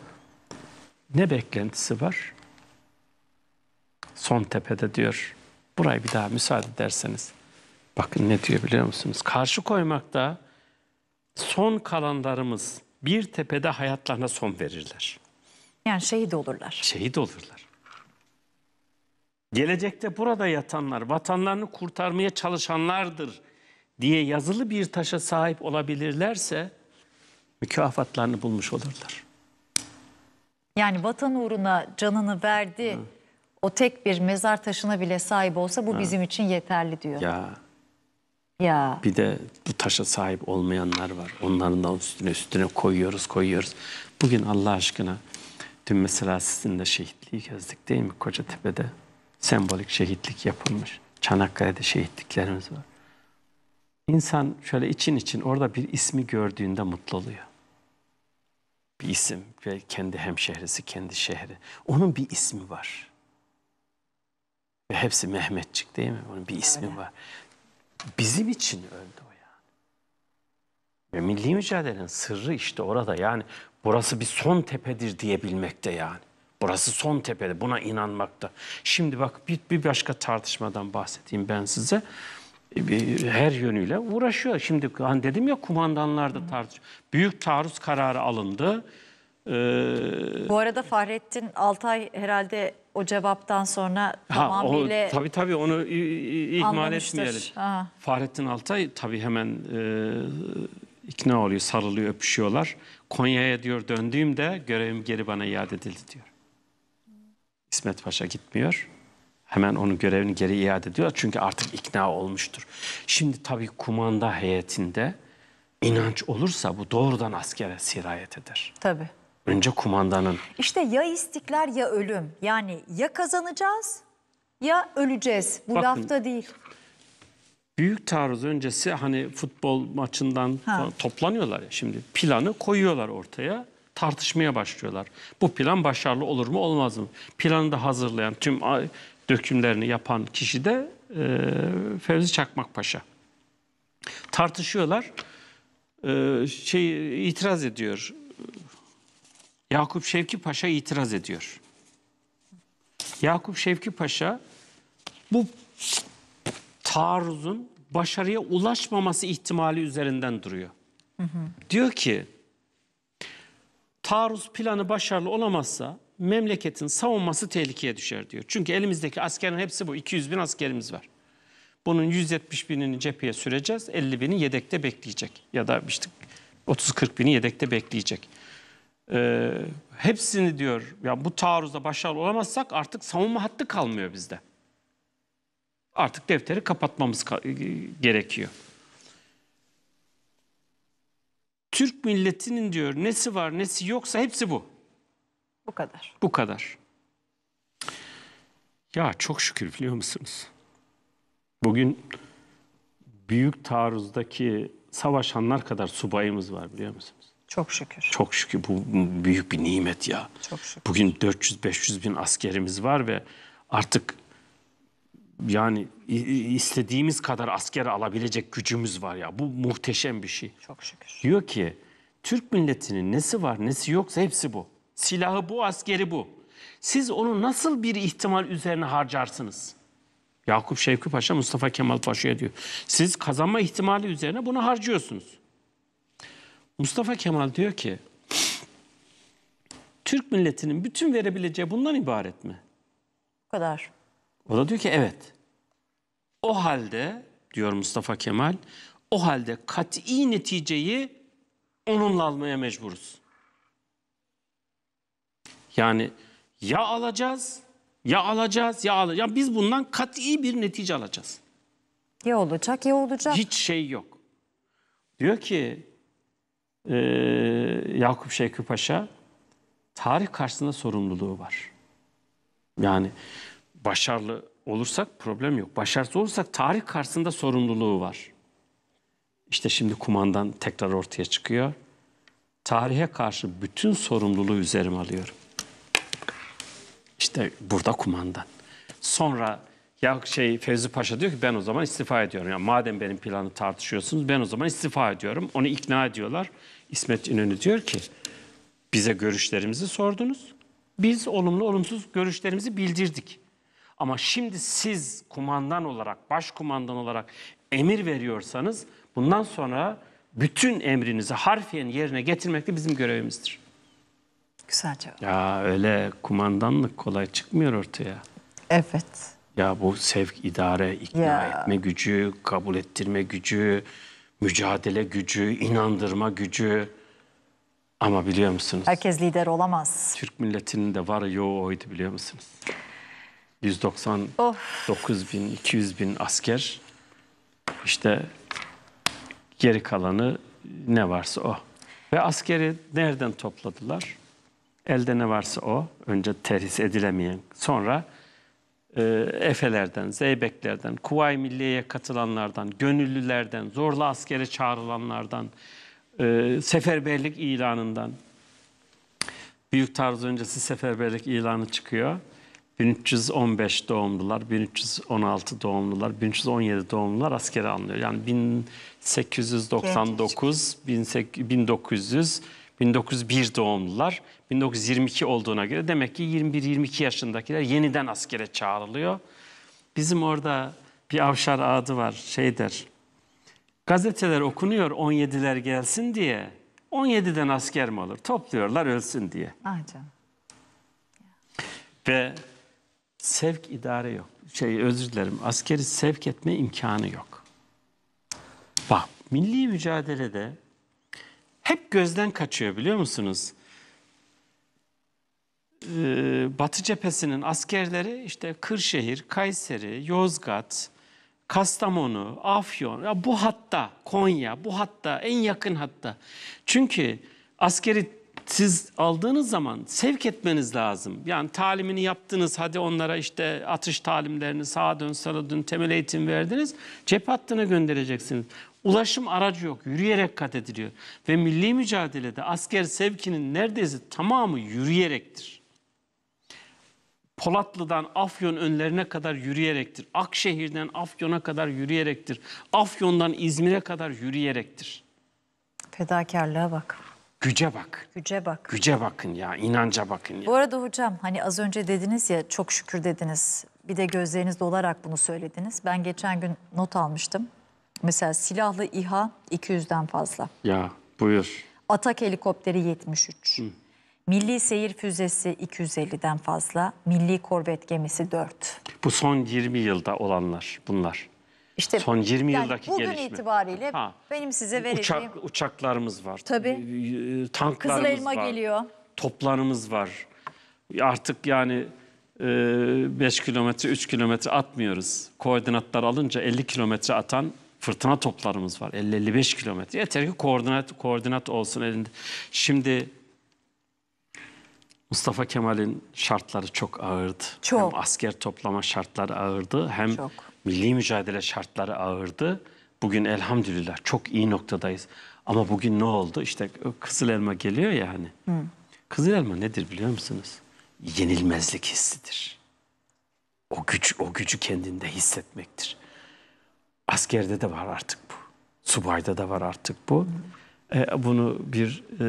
ne beklentisi var? son tepede diyor. Burayı bir daha müsaade ederseniz. Bakın ne diyor biliyor musunuz? Karşı koymakta son kalanlarımız bir tepede hayatlarına son verirler. Yani şehit olurlar. Şehit olurlar. Gelecekte burada yatanlar, vatanlarını kurtarmaya çalışanlardır diye yazılı bir taşa sahip olabilirlerse mükafatlarını bulmuş olurlar. Yani vatan uğruna canını verdi. Hı o tek bir mezar taşına bile sahip olsa bu ha. bizim için yeterli diyor. Ya. Ya. Bir de bu taşa sahip olmayanlar var. Onların da üstüne üstüne koyuyoruz koyuyoruz. Bugün Allah aşkına dün mesela sizin de şehitliği gezdik değil mi Kocatepe'de? Sembolik şehitlik yapılmış. Çanakkale'de şehitliklerimiz var. İnsan şöyle için için orada bir ismi gördüğünde mutlu oluyor. Bir isim ve kendi hemşehrisi, kendi şehri. Onun bir ismi var. Ve hepsi Mehmetçik değil mi? Onun bir ismi Öyle. var. Bizim için öldü o yani. Ve milli mücadelenin sırrı işte orada. Yani burası bir son tepedir diyebilmekte yani. Burası son tepede. Buna inanmakta. Şimdi bak bir, bir başka tartışmadan bahsedeyim ben size e, her yönüyle uğraşıyor. Şimdi hani dedim ya kumandanlar da tartışıyor. Büyük taarruz kararı alındı. Ee, Bu arada Fahrettin Altay herhalde o cevaptan sonra tamamıyla... O, tabii tabii onu ihmal etmeyelim. Aha. Fahrettin Altay tabii hemen e, ikna oluyor, sarılıyor, öpüşüyorlar. Konya'ya diyor döndüğümde görevim geri bana iade edildi diyor. İsmet Paşa gitmiyor. Hemen onun görevini geri iade ediyor Çünkü artık ikna olmuştur. Şimdi tabii kumanda heyetinde inanç olursa bu doğrudan askere sirayet eder. Tabii. Önce kumandanın. İşte ya istiklal ya ölüm. Yani ya kazanacağız ya öleceğiz. Bu Bakın, lafta değil. Büyük taarruz öncesi hani futbol maçından ha. toplanıyorlar ya şimdi. Planı koyuyorlar ortaya tartışmaya başlıyorlar. Bu plan başarılı olur mu olmaz mı? Planı da hazırlayan tüm dökümlerini yapan kişi de e, Fevzi Çakmak Paşa. Tartışıyorlar. E, şey itiraz ediyor Yakup Şevki Paşa itiraz ediyor. Yakup Şevki Paşa bu taarruzun başarıya ulaşmaması ihtimali üzerinden duruyor. Hı hı. Diyor ki taarruz planı başarılı olamazsa memleketin savunması tehlikeye düşer diyor. Çünkü elimizdeki askerin hepsi bu. 200 bin askerimiz var. Bunun 170 binini cepheye süreceğiz. 50 bini yedekte bekleyecek. Ya da işte 30-40 bini yedekte bekleyecek e, hepsini diyor ya bu taarruzda başarılı olamazsak artık savunma hattı kalmıyor bizde. Artık defteri kapatmamız e, gerekiyor. Türk milletinin diyor nesi var nesi yoksa hepsi bu. Bu kadar. Bu kadar. Ya çok şükür biliyor musunuz? Bugün büyük taarruzdaki savaşanlar kadar subayımız var biliyor musunuz? Çok şükür. Çok şükür bu büyük bir nimet ya. Çok şükür. Bugün 400-500 bin askerimiz var ve artık yani istediğimiz kadar asker alabilecek gücümüz var ya. Bu muhteşem bir şey. Çok şükür. Diyor ki Türk milletinin nesi var nesi yoksa hepsi bu. Silahı bu, askeri bu. Siz onu nasıl bir ihtimal üzerine harcarsınız? Yakup Şevki Paşa Mustafa Kemal Paşa'ya diyor. Siz kazanma ihtimali üzerine bunu harcıyorsunuz. Mustafa Kemal diyor ki, Türk milletinin bütün verebileceği bundan ibaret mi? Bu kadar. O da diyor ki evet. O halde diyor Mustafa Kemal, o halde kat'i neticeyi onunla almaya mecburuz. Yani ya alacağız, ya alacağız, ya alacağız. Ya biz bundan kat'i bir netice alacağız. Ya olacak, ya olacak. Hiç şey yok. Diyor ki e, Yakup Şevki Paşa tarih karşısında sorumluluğu var. Yani başarılı olursak problem yok. Başarısız olursak tarih karşısında sorumluluğu var. İşte şimdi kumandan tekrar ortaya çıkıyor. Tarihe karşı bütün sorumluluğu üzerime alıyorum. İşte burada kumandan. Sonra ya şey Fevzi Paşa diyor ki ben o zaman istifa ediyorum. Yani madem benim planı tartışıyorsunuz ben o zaman istifa ediyorum. Onu ikna ediyorlar. İsmet İnönü diyor ki bize görüşlerimizi sordunuz. Biz olumlu olumsuz görüşlerimizi bildirdik. Ama şimdi siz kumandan olarak, başkumandan olarak emir veriyorsanız bundan sonra bütün emrinizi harfiyen yerine getirmek de bizim görevimizdir. Güzel cevap. Ya öyle kumandanlık kolay çıkmıyor ortaya. Evet. Ya bu sevk, idare, ikna ya. etme gücü, kabul ettirme gücü, mücadele gücü, inandırma gücü. Ama biliyor musunuz? Herkes lider olamaz. Türk milletinin de var yoğu oydu biliyor musunuz? 199 of. bin, 200 bin asker. İşte geri kalanı ne varsa o. Ve askeri nereden topladılar? Elde ne varsa o. Önce terhis edilemeyen. Sonra e, Efelerden, Zeybeklerden, Kuvayi Milliye'ye katılanlardan, gönüllülerden, zorla askere çağrılanlardan, e, seferberlik ilanından, Büyük Taarruz öncesi seferberlik ilanı çıkıyor. 1315 doğumlular, 1316 doğumlular, 1317 doğumlular askere alınıyor. Yani 1899, 1900 1901 doğumlular 1922 olduğuna göre demek ki 21-22 yaşındakiler yeniden askere çağrılıyor. Bizim orada bir avşar adı var şey der. Gazeteler okunuyor 17'ler gelsin diye. 17'den asker mi olur? Topluyorlar ölsün diye. Acaba. Ah Ve sevk idare yok. Şey özür dilerim. Askeri sevk etme imkanı yok. Bak milli mücadelede hep gözden kaçıyor biliyor musunuz? Ee, Batı cephesinin askerleri işte Kırşehir, Kayseri, Yozgat, Kastamonu, Afyon, ya bu hatta Konya, bu hatta en yakın hatta. Çünkü askeri siz aldığınız zaman sevk etmeniz lazım. Yani talimini yaptınız, hadi onlara işte atış talimlerini sağa dön, sola dön, temel eğitim verdiniz. Cephe hattına göndereceksiniz. Ulaşım aracı yok, yürüyerek kat ediliyor. Ve milli mücadelede asker sevkinin neredeyse tamamı yürüyerektir. Polatlı'dan Afyon önlerine kadar yürüyerektir. Akşehir'den Afyon'a kadar yürüyerektir. Afyon'dan İzmir'e kadar yürüyerektir. Fedakarlığa bak. Güce bak. Güce bak. Güce bakın ya, inanca bakın ya. Bu arada hocam hani az önce dediniz ya çok şükür dediniz. Bir de gözleriniz dolarak bunu söylediniz. Ben geçen gün not almıştım. Mesela silahlı İHA 200'den fazla. Ya buyur. Atak helikopteri 73. Hı. Milli seyir füzesi 250'den fazla. Milli korvet gemisi 4. Bu son 20 yılda olanlar bunlar. İşte son 20 yani yıldaki bugün gelişme. Bugün itibariyle ha. benim size vereceğim. Uçak, uçaklarımız var. Tabii. Ee, e, tanklarımız Kızıl elma var. geliyor. Toplarımız var. Artık yani 5 e, kilometre, 3 kilometre atmıyoruz. Koordinatlar alınca 50 kilometre atan fırtına toplarımız var 50-55 kilometre. Yeter ki koordinat, koordinat olsun elinde. Şimdi Mustafa Kemal'in şartları çok ağırdı. Çok. Hem asker toplama şartları ağırdı hem çok. milli mücadele şartları ağırdı. Bugün elhamdülillah çok iyi noktadayız. Ama bugün ne oldu? İşte kızıl elma geliyor ya hani. Hı. Kızıl elma nedir biliyor musunuz? Yenilmezlik hissidir. O güç, o gücü kendinde hissetmektir. Askerde de var artık bu. Subayda da var artık bu. E, bunu bir e,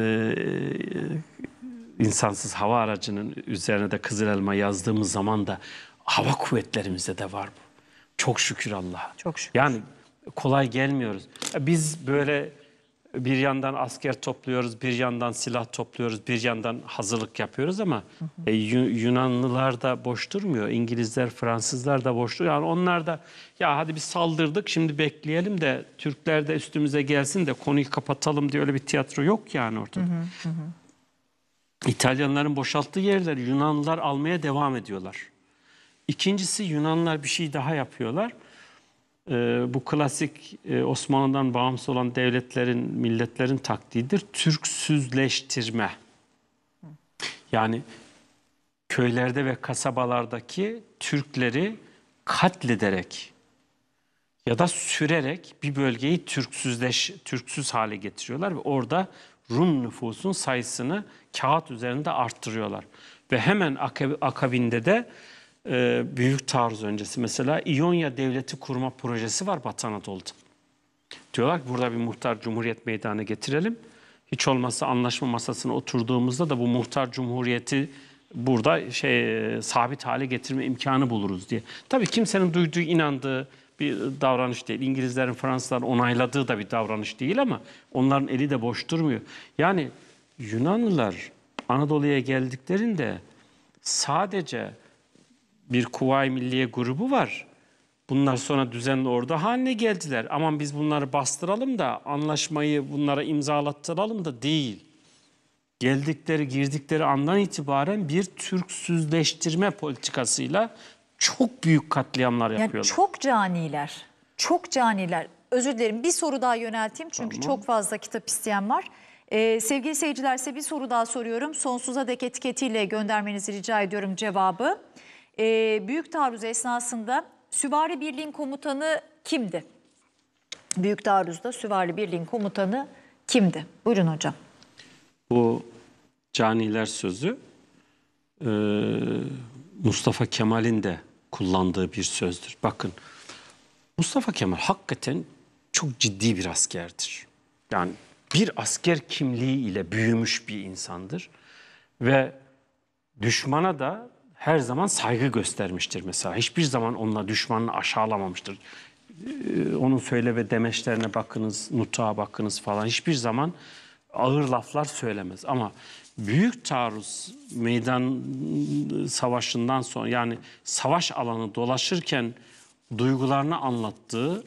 e, insansız hava aracının üzerine de kızıl elma yazdığımız zaman da hava kuvvetlerimizde de var bu. Çok şükür Allah'a. Çok şükür. Yani kolay gelmiyoruz. Biz böyle bir yandan asker topluyoruz, bir yandan silah topluyoruz, bir yandan hazırlık yapıyoruz ama hı hı. E, Yunanlılar da boş durmuyor. İngilizler, Fransızlar da boş duruyor. Yani onlar da ya hadi bir saldırdık şimdi bekleyelim de Türkler de üstümüze gelsin de konuyu kapatalım diye öyle bir tiyatro yok yani ortada. Hı hı hı. İtalyanların boşalttığı yerler Yunanlılar almaya devam ediyorlar. İkincisi Yunanlılar bir şey daha yapıyorlar. Ee, bu klasik e, Osmanlı'dan bağımsız olan devletlerin, milletlerin taktiğidir. Türksüzleştirme. Yani köylerde ve kasabalardaki Türkleri katlederek ya da sürerek bir bölgeyi Türksüzleş, Türksüz hale getiriyorlar ve orada Rum nüfusun sayısını kağıt üzerinde arttırıyorlar. Ve hemen akabinde de e, büyük taarruz öncesi mesela İonya Devleti kurma projesi var Batı Anadolu'da. Diyorlar ki burada bir muhtar cumhuriyet meydanı getirelim. Hiç olmazsa anlaşma masasına oturduğumuzda da bu muhtar cumhuriyeti burada şey e, sabit hale getirme imkanı buluruz diye. Tabii kimsenin duyduğu, inandığı bir davranış değil. İngilizlerin, Fransızların onayladığı da bir davranış değil ama onların eli de boş durmuyor. Yani Yunanlılar Anadolu'ya geldiklerinde sadece bir Kuvay Milliye grubu var. Bunlar sonra düzenli ordu haline geldiler. Aman biz bunları bastıralım da anlaşmayı bunlara imzalattıralım da değil. Geldikleri, girdikleri andan itibaren bir Türksüzleştirme politikasıyla çok büyük katliamlar yani yapıyorlar. Çok caniler, çok caniler. Özür dilerim bir soru daha yönelteyim çünkü tamam. çok fazla kitap isteyen var. Ee, sevgili seyircilerse bir soru daha soruyorum. Sonsuza dek etiketiyle göndermenizi rica ediyorum cevabı e, büyük taarruz esnasında süvari birliğin komutanı kimdi? Büyük taarruzda süvari birliğin komutanı kimdi? Buyurun hocam. Bu caniler sözü e, Mustafa Kemal'in de kullandığı bir sözdür. Bakın Mustafa Kemal hakikaten çok ciddi bir askerdir. Yani bir asker kimliği ile büyümüş bir insandır ve düşmana da her zaman saygı göstermiştir mesela. Hiçbir zaman onunla düşmanını aşağılamamıştır. Ee, onun söyle ve demeçlerine bakınız, nutuğa bakınız falan. Hiçbir zaman ağır laflar söylemez. Ama büyük taarruz meydan ıı, savaşından sonra yani savaş alanı dolaşırken duygularını anlattığı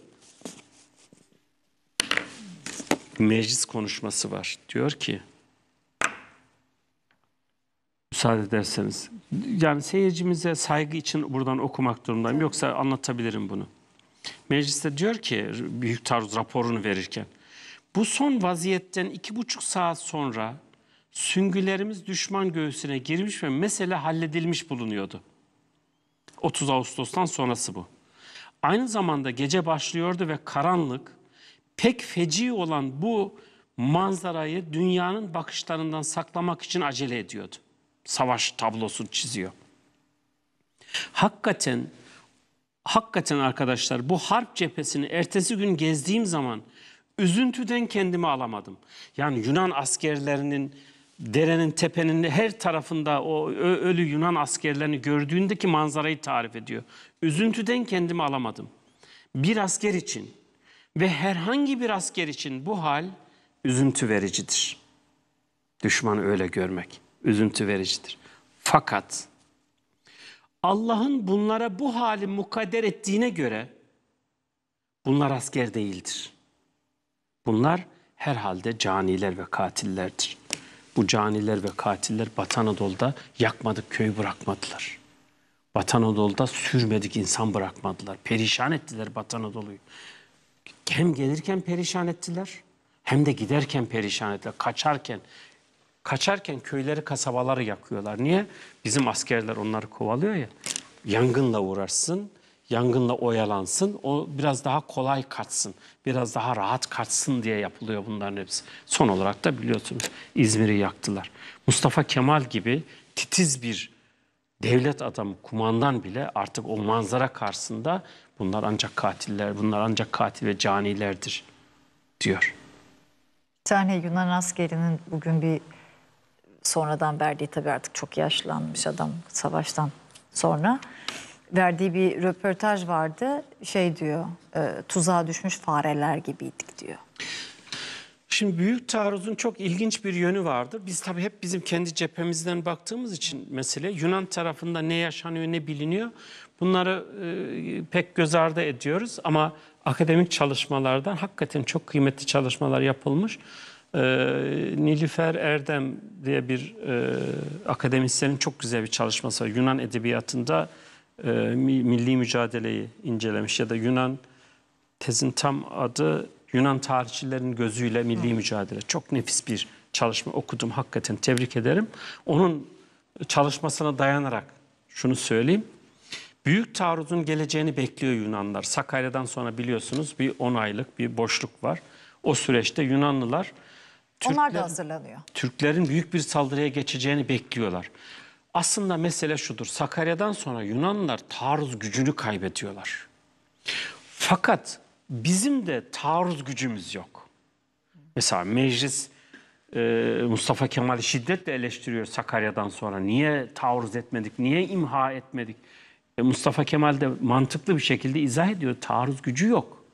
meclis konuşması var. Diyor ki müsaade ederseniz. Yani seyircimize saygı için buradan okumak durumundayım. Yoksa anlatabilirim bunu. Mecliste diyor ki Büyük Taarruz raporunu verirken. Bu son vaziyetten iki buçuk saat sonra süngülerimiz düşman göğsüne girmiş ve mesele halledilmiş bulunuyordu. 30 Ağustos'tan sonrası bu. Aynı zamanda gece başlıyordu ve karanlık, pek feci olan bu manzarayı dünyanın bakışlarından saklamak için acele ediyordu savaş tablosunu çiziyor. Hakikaten hakikaten arkadaşlar bu harp cephesini ertesi gün gezdiğim zaman üzüntüden kendimi alamadım. Yani Yunan askerlerinin derenin tepenin her tarafında o ölü Yunan askerlerini gördüğündeki manzarayı tarif ediyor. Üzüntüden kendimi alamadım. Bir asker için ve herhangi bir asker için bu hal üzüntü vericidir. Düşmanı öyle görmek üzüntü vericidir. Fakat Allah'ın bunlara bu hali mukadder ettiğine göre bunlar asker değildir. Bunlar herhalde caniler ve katillerdir. Bu caniler ve katiller Batı Anadolu'da yakmadık köy bırakmadılar. Batı Anadolu'da sürmedik insan bırakmadılar. Perişan ettiler Batı Anadolu'yu. Hem gelirken perişan ettiler hem de giderken perişan ettiler. Kaçarken Kaçarken köyleri, kasabaları yakıyorlar. Niye? Bizim askerler onları kovalıyor ya. Yangınla uğraşsın, yangınla oyalansın. O biraz daha kolay kaçsın, biraz daha rahat kaçsın diye yapılıyor bunların hepsi. Son olarak da biliyorsunuz İzmir'i yaktılar. Mustafa Kemal gibi titiz bir devlet adamı kumandan bile artık o manzara karşısında bunlar ancak katiller, bunlar ancak katil ve canilerdir diyor. Bir tane Yunan askerinin bugün bir sonradan verdiği tabii artık çok yaşlanmış adam savaştan sonra verdiği bir röportaj vardı. Şey diyor, e, tuzağa düşmüş fareler gibiydik diyor. Şimdi büyük taarruzun çok ilginç bir yönü vardır. Biz tabii hep bizim kendi cephemizden baktığımız için mesele Yunan tarafında ne yaşanıyor ne biliniyor. Bunları e, pek göz ardı ediyoruz ama akademik çalışmalardan hakikaten çok kıymetli çalışmalar yapılmış. E, Nilüfer Erdem diye bir e, akademisyenin çok güzel bir çalışması var. Yunan edebiyatında e, milli mücadeleyi incelemiş ya da Yunan tezin tam adı Yunan tarihçilerin gözüyle milli Hı. mücadele. Çok nefis bir çalışma okudum hakikaten tebrik ederim. Onun çalışmasına dayanarak şunu söyleyeyim. Büyük taarruzun geleceğini bekliyor Yunanlar. Sakarya'dan sonra biliyorsunuz bir 10 aylık bir boşluk var. O süreçte Yunanlılar Türkler, Onlar da hazırlanıyor. Türklerin büyük bir saldırıya geçeceğini bekliyorlar. Aslında mesele şudur. Sakarya'dan sonra Yunanlar taarruz gücünü kaybediyorlar. Fakat bizim de taarruz gücümüz yok. Mesela meclis e, Mustafa Kemal şiddetle eleştiriyor Sakarya'dan sonra. Niye taarruz etmedik, niye imha etmedik? E, Mustafa Kemal de mantıklı bir şekilde izah ediyor. Taarruz gücü yok.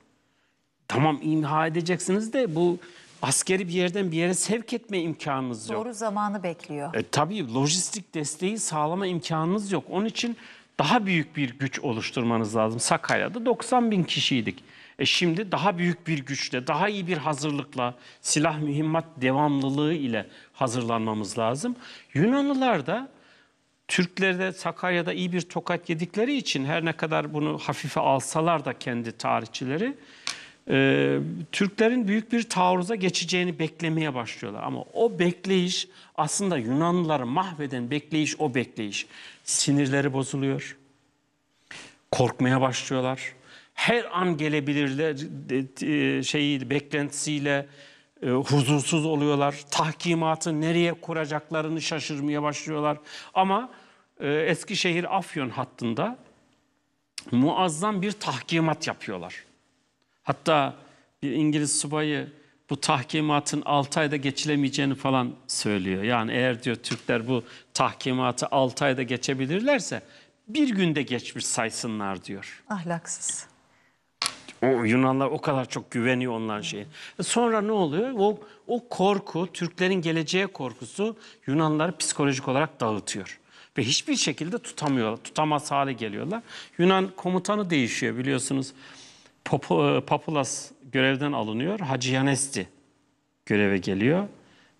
Tamam imha edeceksiniz de bu askeri bir yerden bir yere sevk etme imkanınız yok. Doğru zamanı bekliyor. E, tabii lojistik desteği sağlama imkanınız yok. Onun için daha büyük bir güç oluşturmanız lazım. Sakarya'da 90 bin kişiydik. E şimdi daha büyük bir güçle, daha iyi bir hazırlıkla, silah mühimmat devamlılığı ile hazırlanmamız lazım. Yunanlılar da Türklerde Sakarya'da iyi bir tokat yedikleri için her ne kadar bunu hafife alsalar da kendi tarihçileri e, Türklerin büyük bir taarruza geçeceğini beklemeye başlıyorlar. Ama o bekleyiş aslında Yunanlıları mahveden bekleyiş o bekleyiş. Sinirleri bozuluyor. Korkmaya başlıyorlar. Her an gelebilirler e, e, şeyi beklentisiyle e, huzursuz oluyorlar. Tahkimatı nereye kuracaklarını şaşırmaya başlıyorlar. Ama e, Eskişehir Afyon hattında muazzam bir tahkimat yapıyorlar. Hatta bir İngiliz subayı bu tahkimatın 6 ayda geçilemeyeceğini falan söylüyor. Yani eğer diyor Türkler bu tahkimatı 6 ayda geçebilirlerse bir günde geçmiş saysınlar diyor. Ahlaksız. O Yunanlar o kadar çok güveniyor onların şeyi. E sonra ne oluyor? O, o korku, Türklerin geleceğe korkusu Yunanları psikolojik olarak dağıtıyor. Ve hiçbir şekilde tutamıyorlar, tutamaz hale geliyorlar. Yunan komutanı değişiyor biliyorsunuz. E, Papulas görevden alınıyor. Hacı Yanesti göreve geliyor.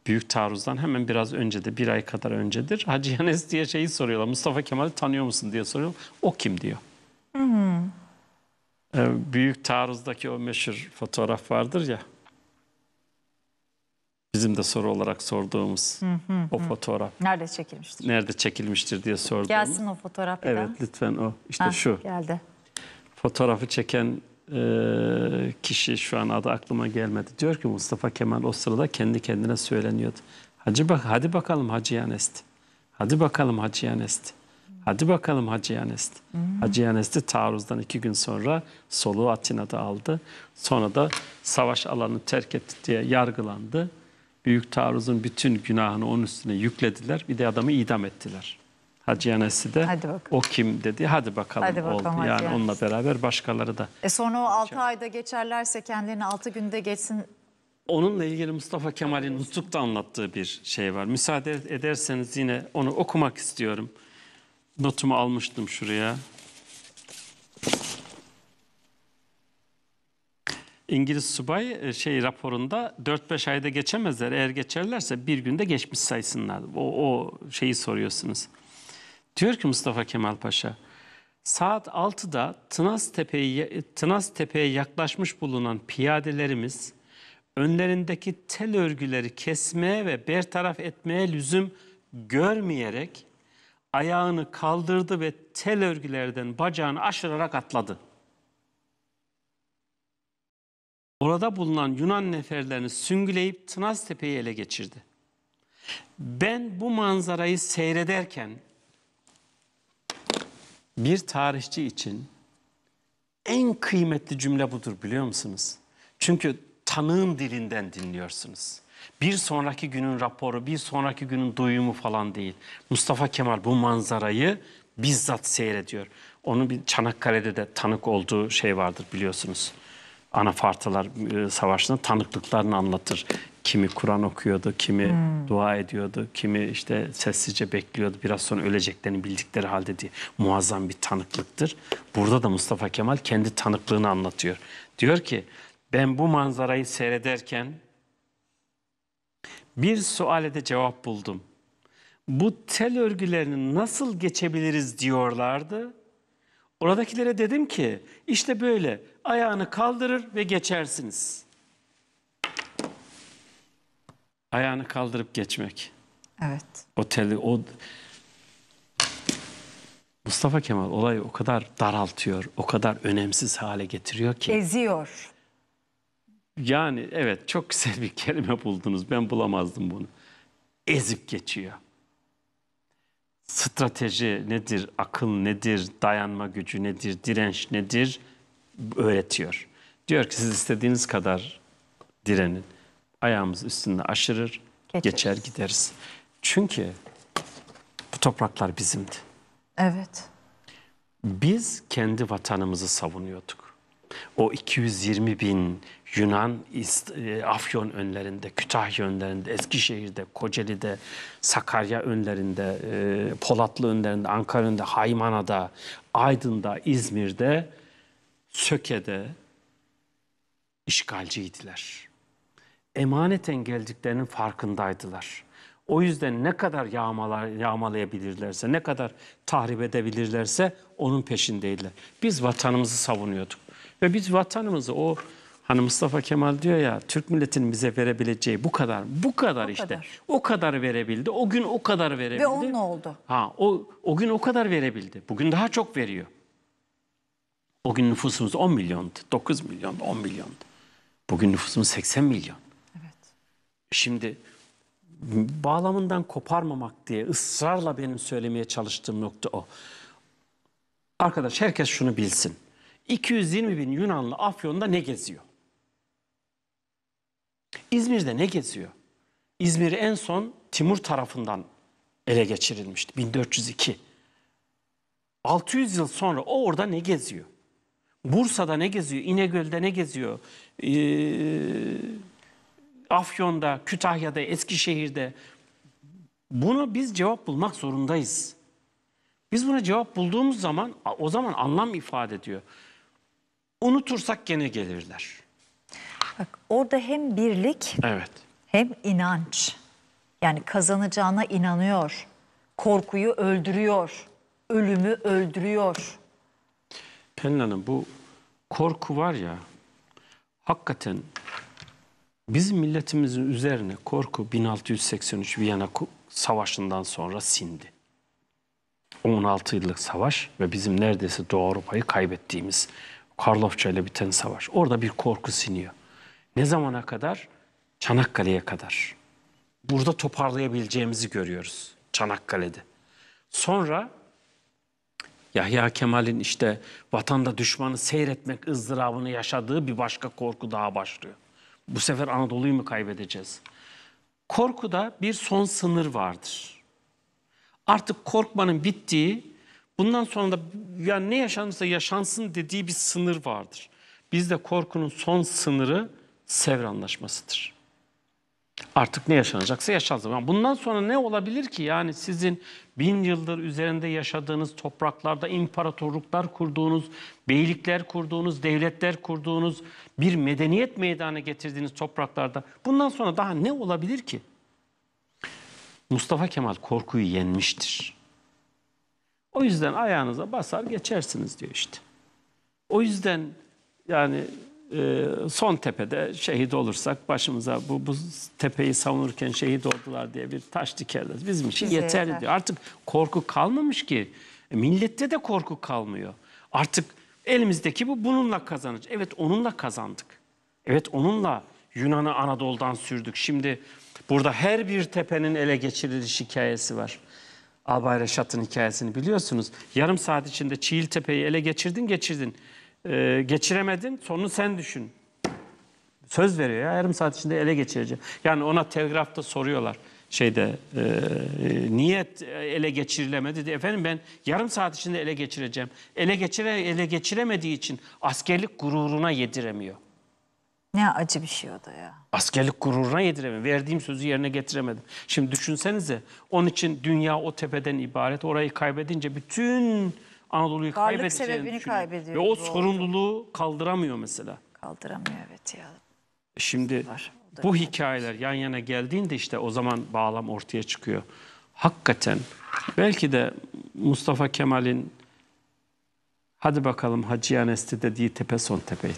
Büyük taarruzdan hemen biraz önce de bir ay kadar öncedir. Hacı Yanes diye şeyi soruyorlar. Mustafa Kemal'i tanıyor musun diye soruyorlar. O kim diyor. Hmm. E, büyük taarruzdaki o meşhur fotoğraf vardır ya. Bizim de soru olarak sorduğumuz hı hı, o fotoğraf. Nerede çekilmiştir? Nerede çekilmiştir diye sorduğumuz. Gelsin o fotoğraf. Evet lütfen o. İşte ha, şu. Geldi. Fotoğrafı çeken e, kişi şu an adı aklıma gelmedi. Diyor ki Mustafa Kemal o sırada kendi kendine söyleniyordu. Hacı bak, hadi bakalım Hacı Yanesti. Hadi bakalım Hacı Yanesti. Hadi bakalım Hacı Yanesti. Hmm. Hacı Yanesti taarruzdan iki gün sonra soluğu Atina'da aldı. Sonra da savaş alanını terk etti diye yargılandı. Büyük taarruzun bütün günahını onun üstüne yüklediler. Bir de adamı idam ettiler. Hacı Yanesi de Hadi o kim dedi. Hadi bakalım, Hadi bakalım oldu. Hacı yani Yanesi. onunla beraber başkaları da. E sonra o 6 şey- ayda geçerlerse kendilerini 6 günde geçsin Onunla ilgili Mustafa Kemal'in nutukta anlattığı bir şey var. Müsaade ederseniz yine onu okumak istiyorum. Notumu almıştım şuraya. İngiliz subay e, şey raporunda 4-5 ayda geçemezler. Eğer geçerlerse bir günde geçmiş sayısınlar. O, o şeyi soruyorsunuz. Diyor ki Mustafa Kemal Paşa, saat 6'da Tınas Tepe'ye Tınas Tepe'ye yaklaşmış bulunan piyadelerimiz önlerindeki tel örgüleri kesmeye ve bertaraf etmeye lüzum görmeyerek ayağını kaldırdı ve tel örgülerden bacağını aşırarak atladı. Orada bulunan Yunan neferlerini süngüleyip Tınaz Tepe'yi ele geçirdi. Ben bu manzarayı seyrederken bir tarihçi için en kıymetli cümle budur biliyor musunuz? Çünkü tanığın dilinden dinliyorsunuz. Bir sonraki günün raporu, bir sonraki günün duyumu falan değil. Mustafa Kemal bu manzarayı bizzat seyrediyor. Onun bir Çanakkale'de de tanık olduğu şey vardır biliyorsunuz. Anafartalar e, Savaşı'nda tanıklıklarını anlatır. Kimi Kur'an okuyordu, kimi hmm. dua ediyordu, kimi işte sessizce bekliyordu. Biraz sonra öleceklerini bildikleri halde diye muazzam bir tanıklıktır. Burada da Mustafa Kemal kendi tanıklığını anlatıyor. Diyor ki ben bu manzarayı seyrederken bir suale de cevap buldum. Bu tel örgülerini nasıl geçebiliriz diyorlardı. Oradakilere dedim ki işte böyle ayağını kaldırır ve geçersiniz. Ayağını kaldırıp geçmek. Evet. Oteli o Mustafa Kemal olayı o kadar daraltıyor, o kadar önemsiz hale getiriyor ki. Eziyor. Yani evet çok güzel bir kelime buldunuz. Ben bulamazdım bunu. Ezip geçiyor strateji nedir, akıl nedir, dayanma gücü nedir, direnç nedir öğretiyor. Diyor ki siz istediğiniz kadar direnin. Ayağımız üstünde aşırır, geçeriz. geçer gideriz. Çünkü bu topraklar bizimdi. Evet. Biz kendi vatanımızı savunuyorduk. O 220 bin Yunan, e, Afyon önlerinde, Kütahya önlerinde, Eskişehir'de, Kocaeli'de, Sakarya önlerinde, e, Polatlı önlerinde, Ankara'nda, Haymana'da, Aydın'da, İzmir'de, Söke'de işgalciydiler. Emaneten geldiklerinin farkındaydılar. O yüzden ne kadar yağmalar, yağmalayabilirlerse, ne kadar tahrip edebilirlerse onun peşindeydiler. Biz vatanımızı savunuyorduk. Ve biz vatanımızı o Hani Mustafa Kemal diyor ya Türk milletinin bize verebileceği bu kadar. Bu kadar o işte. Kadar. O kadar verebildi. O gün o kadar verebildi. Ve onun oldu. Ha o o gün o kadar verebildi. Bugün daha çok veriyor. O gün nüfusumuz 10 milyondu. 9 milyondu, 10 milyondu. Bugün nüfusumuz 80 milyon. Evet. Şimdi bağlamından koparmamak diye ısrarla benim söylemeye çalıştığım nokta o. Arkadaş herkes şunu bilsin. 220 bin Yunanlı Afyon'da ne geziyor? İzmir'de ne geziyor? İzmir en son Timur tarafından ele geçirilmişti 1402. 600 yıl sonra o orada ne geziyor? Bursa'da ne geziyor? İnegöl'de ne geziyor? Ee, Afyon'da, Kütahya'da, Eskişehir'de. Bunu biz cevap bulmak zorundayız. Biz buna cevap bulduğumuz zaman o zaman anlam ifade ediyor. Unutursak gene gelirler. Bak orada hem birlik evet. hem inanç. Yani kazanacağına inanıyor. Korkuyu öldürüyor. Ölümü öldürüyor. Pelin Hanım bu korku var ya hakikaten bizim milletimizin üzerine korku 1683 Viyana Savaşı'ndan sonra sindi. 16 yıllık savaş ve bizim neredeyse Doğu Avrupa'yı kaybettiğimiz Karlofça ile biten savaş. Orada bir korku siniyor. Ne zamana kadar? Çanakkale'ye kadar. Burada toparlayabileceğimizi görüyoruz Çanakkale'de. Sonra Yahya Kemal'in işte vatanda düşmanı seyretmek ızdırabını yaşadığı bir başka korku daha başlıyor. Bu sefer Anadolu'yu mu kaybedeceğiz? Korkuda bir son sınır vardır. Artık korkmanın bittiği, bundan sonra da ya ne yaşanırsa yaşansın dediği bir sınır vardır. Bizde korkunun son sınırı Sevr Anlaşması'dır. Artık ne yaşanacaksa yaşansın. Yani bundan sonra ne olabilir ki? Yani sizin bin yıldır üzerinde yaşadığınız topraklarda imparatorluklar kurduğunuz, beylikler kurduğunuz, devletler kurduğunuz, bir medeniyet meydana getirdiğiniz topraklarda bundan sonra daha ne olabilir ki? Mustafa Kemal korkuyu yenmiştir. O yüzden ayağınıza basar geçersiniz diyor işte. O yüzden yani e, son tepede şehit olursak başımıza bu, bu tepeyi savunurken şehit oldular diye bir taş dikerler. Bizim için Bize yeterli yeter. diyor. Artık korku kalmamış ki. E, millette de korku kalmıyor. Artık elimizdeki bu bununla kazanacağız. Evet onunla kazandık. Evet onunla Yunan'ı Anadolu'dan sürdük. Şimdi burada her bir tepenin ele geçiriliş hikayesi var. Albay Reşat'ın hikayesini biliyorsunuz. Yarım saat içinde Çiğiltepe'yi ele geçirdin geçirdin e, geçiremedin. Sonunu sen düşün. Söz veriyor ya yarım saat içinde ele geçireceğim. Yani ona telgrafta soruyorlar şeyde e, niyet ele geçirilemedi diye. Efendim ben yarım saat içinde ele geçireceğim. Ele geçire ele geçiremediği için askerlik gururuna yediremiyor. Ne acı bir şey o da ya. Askerlik gururuna yediremem. Verdiğim sözü yerine getiremedim. Şimdi düşünsenize onun için dünya o tepeden ibaret. Orayı kaybedince bütün Anadolu'yu Varlık sebebini kaybedeceğini düşünüyor. Ve o doğru. sorumluluğu kaldıramıyor mesela. Kaldıramıyor evet ya. Şimdi bu hikayeler yan yana geldiğinde işte o zaman bağlam ortaya çıkıyor. Hakikaten belki de Mustafa Kemal'in hadi bakalım Hacı Yanesti dediği tepe son tepeydi.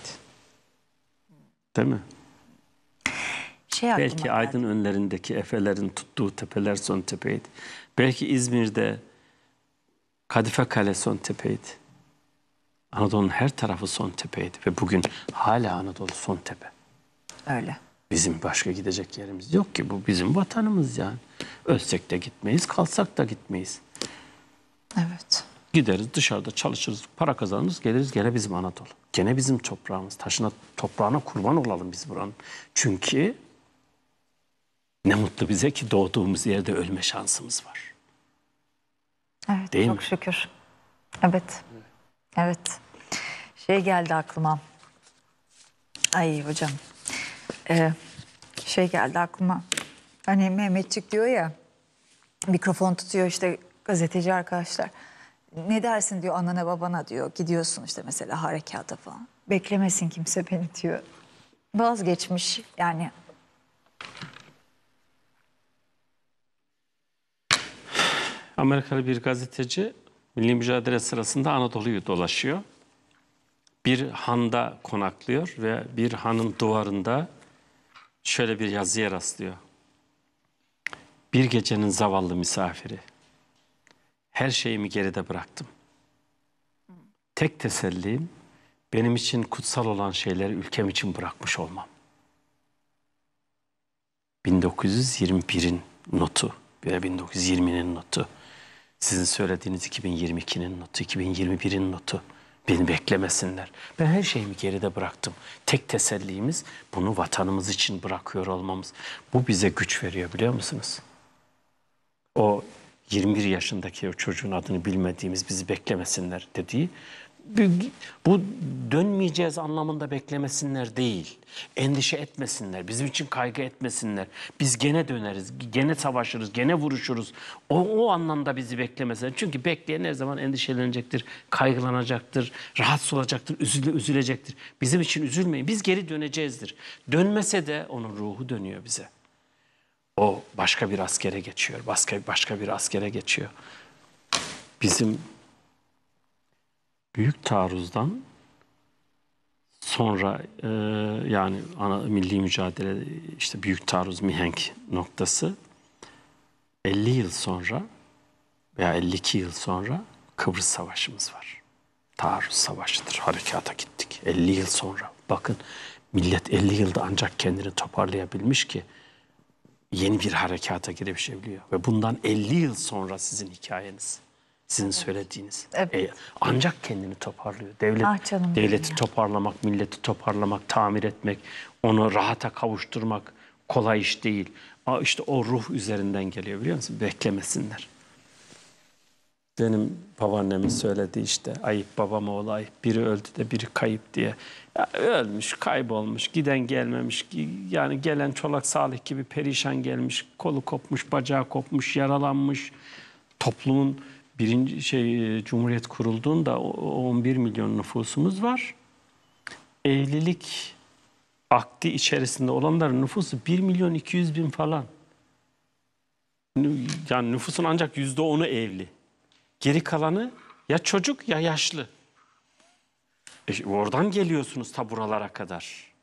Değil mi? Şey aklıma Belki geldi. Aydın önlerindeki Efelerin tuttuğu tepeler son tepeydi. Belki İzmir'de Kadife Kale Sontepe'ydi. Anadolu'nun her tarafı son Sontepe'ydi ve bugün hala Anadolu son tepe. Öyle. Bizim başka gidecek yerimiz yok ki. Bu bizim vatanımız yani. Ölsek de gitmeyiz, kalsak da gitmeyiz. Evet. Gideriz dışarıda çalışırız, para kazanırız, geliriz gene bizim Anadolu. Gene bizim toprağımız. Taşına, toprağına kurban olalım biz buranın. Çünkü ne mutlu bize ki doğduğumuz yerde ölme şansımız var. Evet, Değil çok mi? şükür. Evet. Evet. Şey geldi aklıma. Ay hocam. Ee, şey geldi aklıma. Hani Mehmetçik diyor ya. Mikrofon tutuyor işte gazeteci arkadaşlar. Ne dersin diyor anana babana diyor. Gidiyorsun işte mesela harekata falan. Beklemesin kimse beni diyor. Vazgeçmiş yani Amerikalı bir gazeteci milli mücadele sırasında Anadolu'yu dolaşıyor. Bir handa konaklıyor ve bir hanın duvarında şöyle bir yazıya rastlıyor. Bir gecenin zavallı misafiri. Her şeyimi geride bıraktım. Tek tesellim benim için kutsal olan şeyleri ülkem için bırakmış olmam. 1921'in notu, 1920'nin notu. Sizin söylediğiniz 2022'nin notu, 2021'in notu. Beni beklemesinler. Ben her şeyimi geride bıraktım. Tek tesellimiz bunu vatanımız için bırakıyor olmamız. Bu bize güç veriyor biliyor musunuz? O 21 yaşındaki o çocuğun adını bilmediğimiz bizi beklemesinler dediği bu dönmeyeceğiz anlamında beklemesinler değil. Endişe etmesinler, bizim için kaygı etmesinler. Biz gene döneriz, gene savaşırız, gene vuruşuruz. O, o anlamda bizi beklemesinler. Çünkü bekleyen her zaman endişelenecektir, kaygılanacaktır, rahatsız olacaktır, üzüle, üzülecektir. Bizim için üzülmeyin, biz geri döneceğizdir. Dönmese de onun ruhu dönüyor bize. O başka bir askere geçiyor, başka, başka bir askere geçiyor. Bizim büyük taarruzdan sonra e, yani ana milli mücadele işte büyük taarruz mihenk noktası 50 yıl sonra veya 52 yıl sonra Kıbrıs Savaşımız var. Taarruz savaşıdır. Harekata gittik. 50 yıl sonra. Bakın millet 50 yılda ancak kendini toparlayabilmiş ki yeni bir harekata girebilebiliyor. Ve bundan 50 yıl sonra sizin hikayeniz sizin evet. söylediğiniz. Evet. E, ancak kendini toparlıyor. Devlet ah canım devleti ya. toparlamak, milleti toparlamak, tamir etmek, onu rahata kavuşturmak kolay iş değil. Aa, işte o ruh üzerinden geliyor biliyor musun? Beklemesinler. Benim babaannemin söyledi işte ayıp babam olay. biri öldü de biri kayıp diye. Ya, ölmüş, kaybolmuş, giden gelmemiş. Yani gelen çolak salih gibi perişan gelmiş, kolu kopmuş, bacağı kopmuş, yaralanmış. Toplumun birinci şey e, Cumhuriyet kurulduğunda 11 milyon nüfusumuz var. Evlilik akdi içerisinde olanların nüfusu 1 milyon 200 bin falan. Yani nüfusun ancak yüzde onu evli. Geri kalanı ya çocuk ya yaşlı. E, oradan geliyorsunuz ta buralara kadar.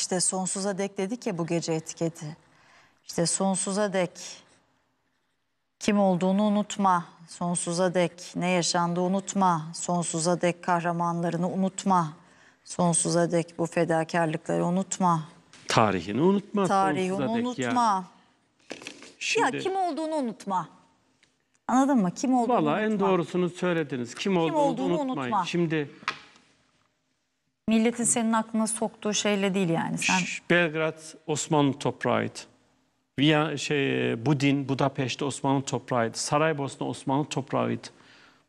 İşte sonsuza dek dedi ki bu gece etiketi. İşte sonsuza dek kim olduğunu unutma, sonsuza dek ne yaşandı unutma, sonsuza dek kahramanlarını unutma, sonsuza dek bu fedakarlıkları unutma. Tarihini unutma. Tarihini sonsuza dek unutma. Ya. Şimdi... kim olduğunu unutma. Anladın mı? Kim olduğunu Vallahi unutma. en doğrusunu söylediniz. Kim, kim olduğunu, unutmayın. Unutma. Şimdi Milletin senin aklına soktuğu şeyle değil yani. Sen... Belgrad Osmanlı toprağıydı. Viya, şey, Budin, Budapeşte Osmanlı toprağıydı. Saraybosna Osmanlı toprağıydı.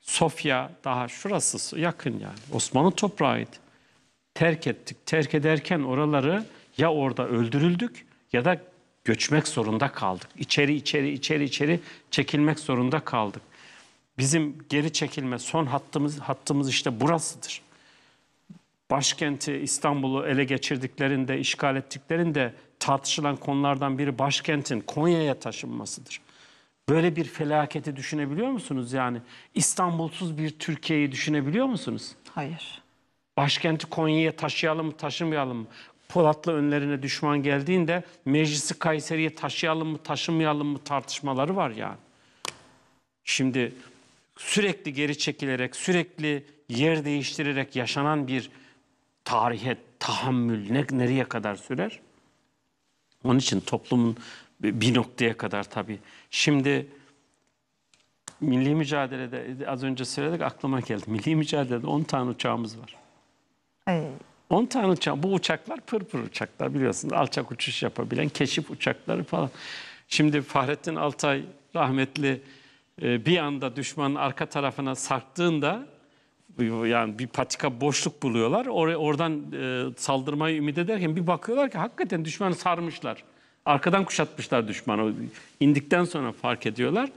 Sofya daha şurası yakın yani. Osmanlı toprağıydı. Terk ettik. Terk ederken oraları ya orada öldürüldük ya da göçmek zorunda kaldık. İçeri içeri içeri içeri çekilmek zorunda kaldık. Bizim geri çekilme son hattımız hattımız işte burasıdır. Başkenti İstanbul'u ele geçirdiklerinde, işgal ettiklerinde tartışılan konulardan biri başkentin Konya'ya taşınmasıdır. Böyle bir felaketi düşünebiliyor musunuz yani? İstanbulsuz bir Türkiye'yi düşünebiliyor musunuz? Hayır. Başkenti Konya'ya taşıyalım mı taşımayalım mı? Polatlı önlerine düşman geldiğinde meclisi Kayseri'ye taşıyalım mı taşımayalım mı tartışmaları var yani. Şimdi sürekli geri çekilerek, sürekli yer değiştirerek yaşanan bir tarihe tahammül ne, nereye kadar sürer? Onun için toplumun bir noktaya kadar tabii. Şimdi milli mücadelede az önce söyledik aklıma geldi. Milli mücadelede 10 tane uçağımız var. Ay. 10 tane uçağ, Bu uçaklar pırpır pır uçaklar biliyorsunuz. Alçak uçuş yapabilen keşif uçakları falan. Şimdi Fahrettin Altay rahmetli e, bir anda düşmanın arka tarafına sarktığında yani bir patika boşluk buluyorlar. Or oradan e, saldırmayı ümit ederken bir bakıyorlar ki hakikaten düşmanı sarmışlar. Arkadan kuşatmışlar düşmanı. İndikten sonra fark ediyorlar.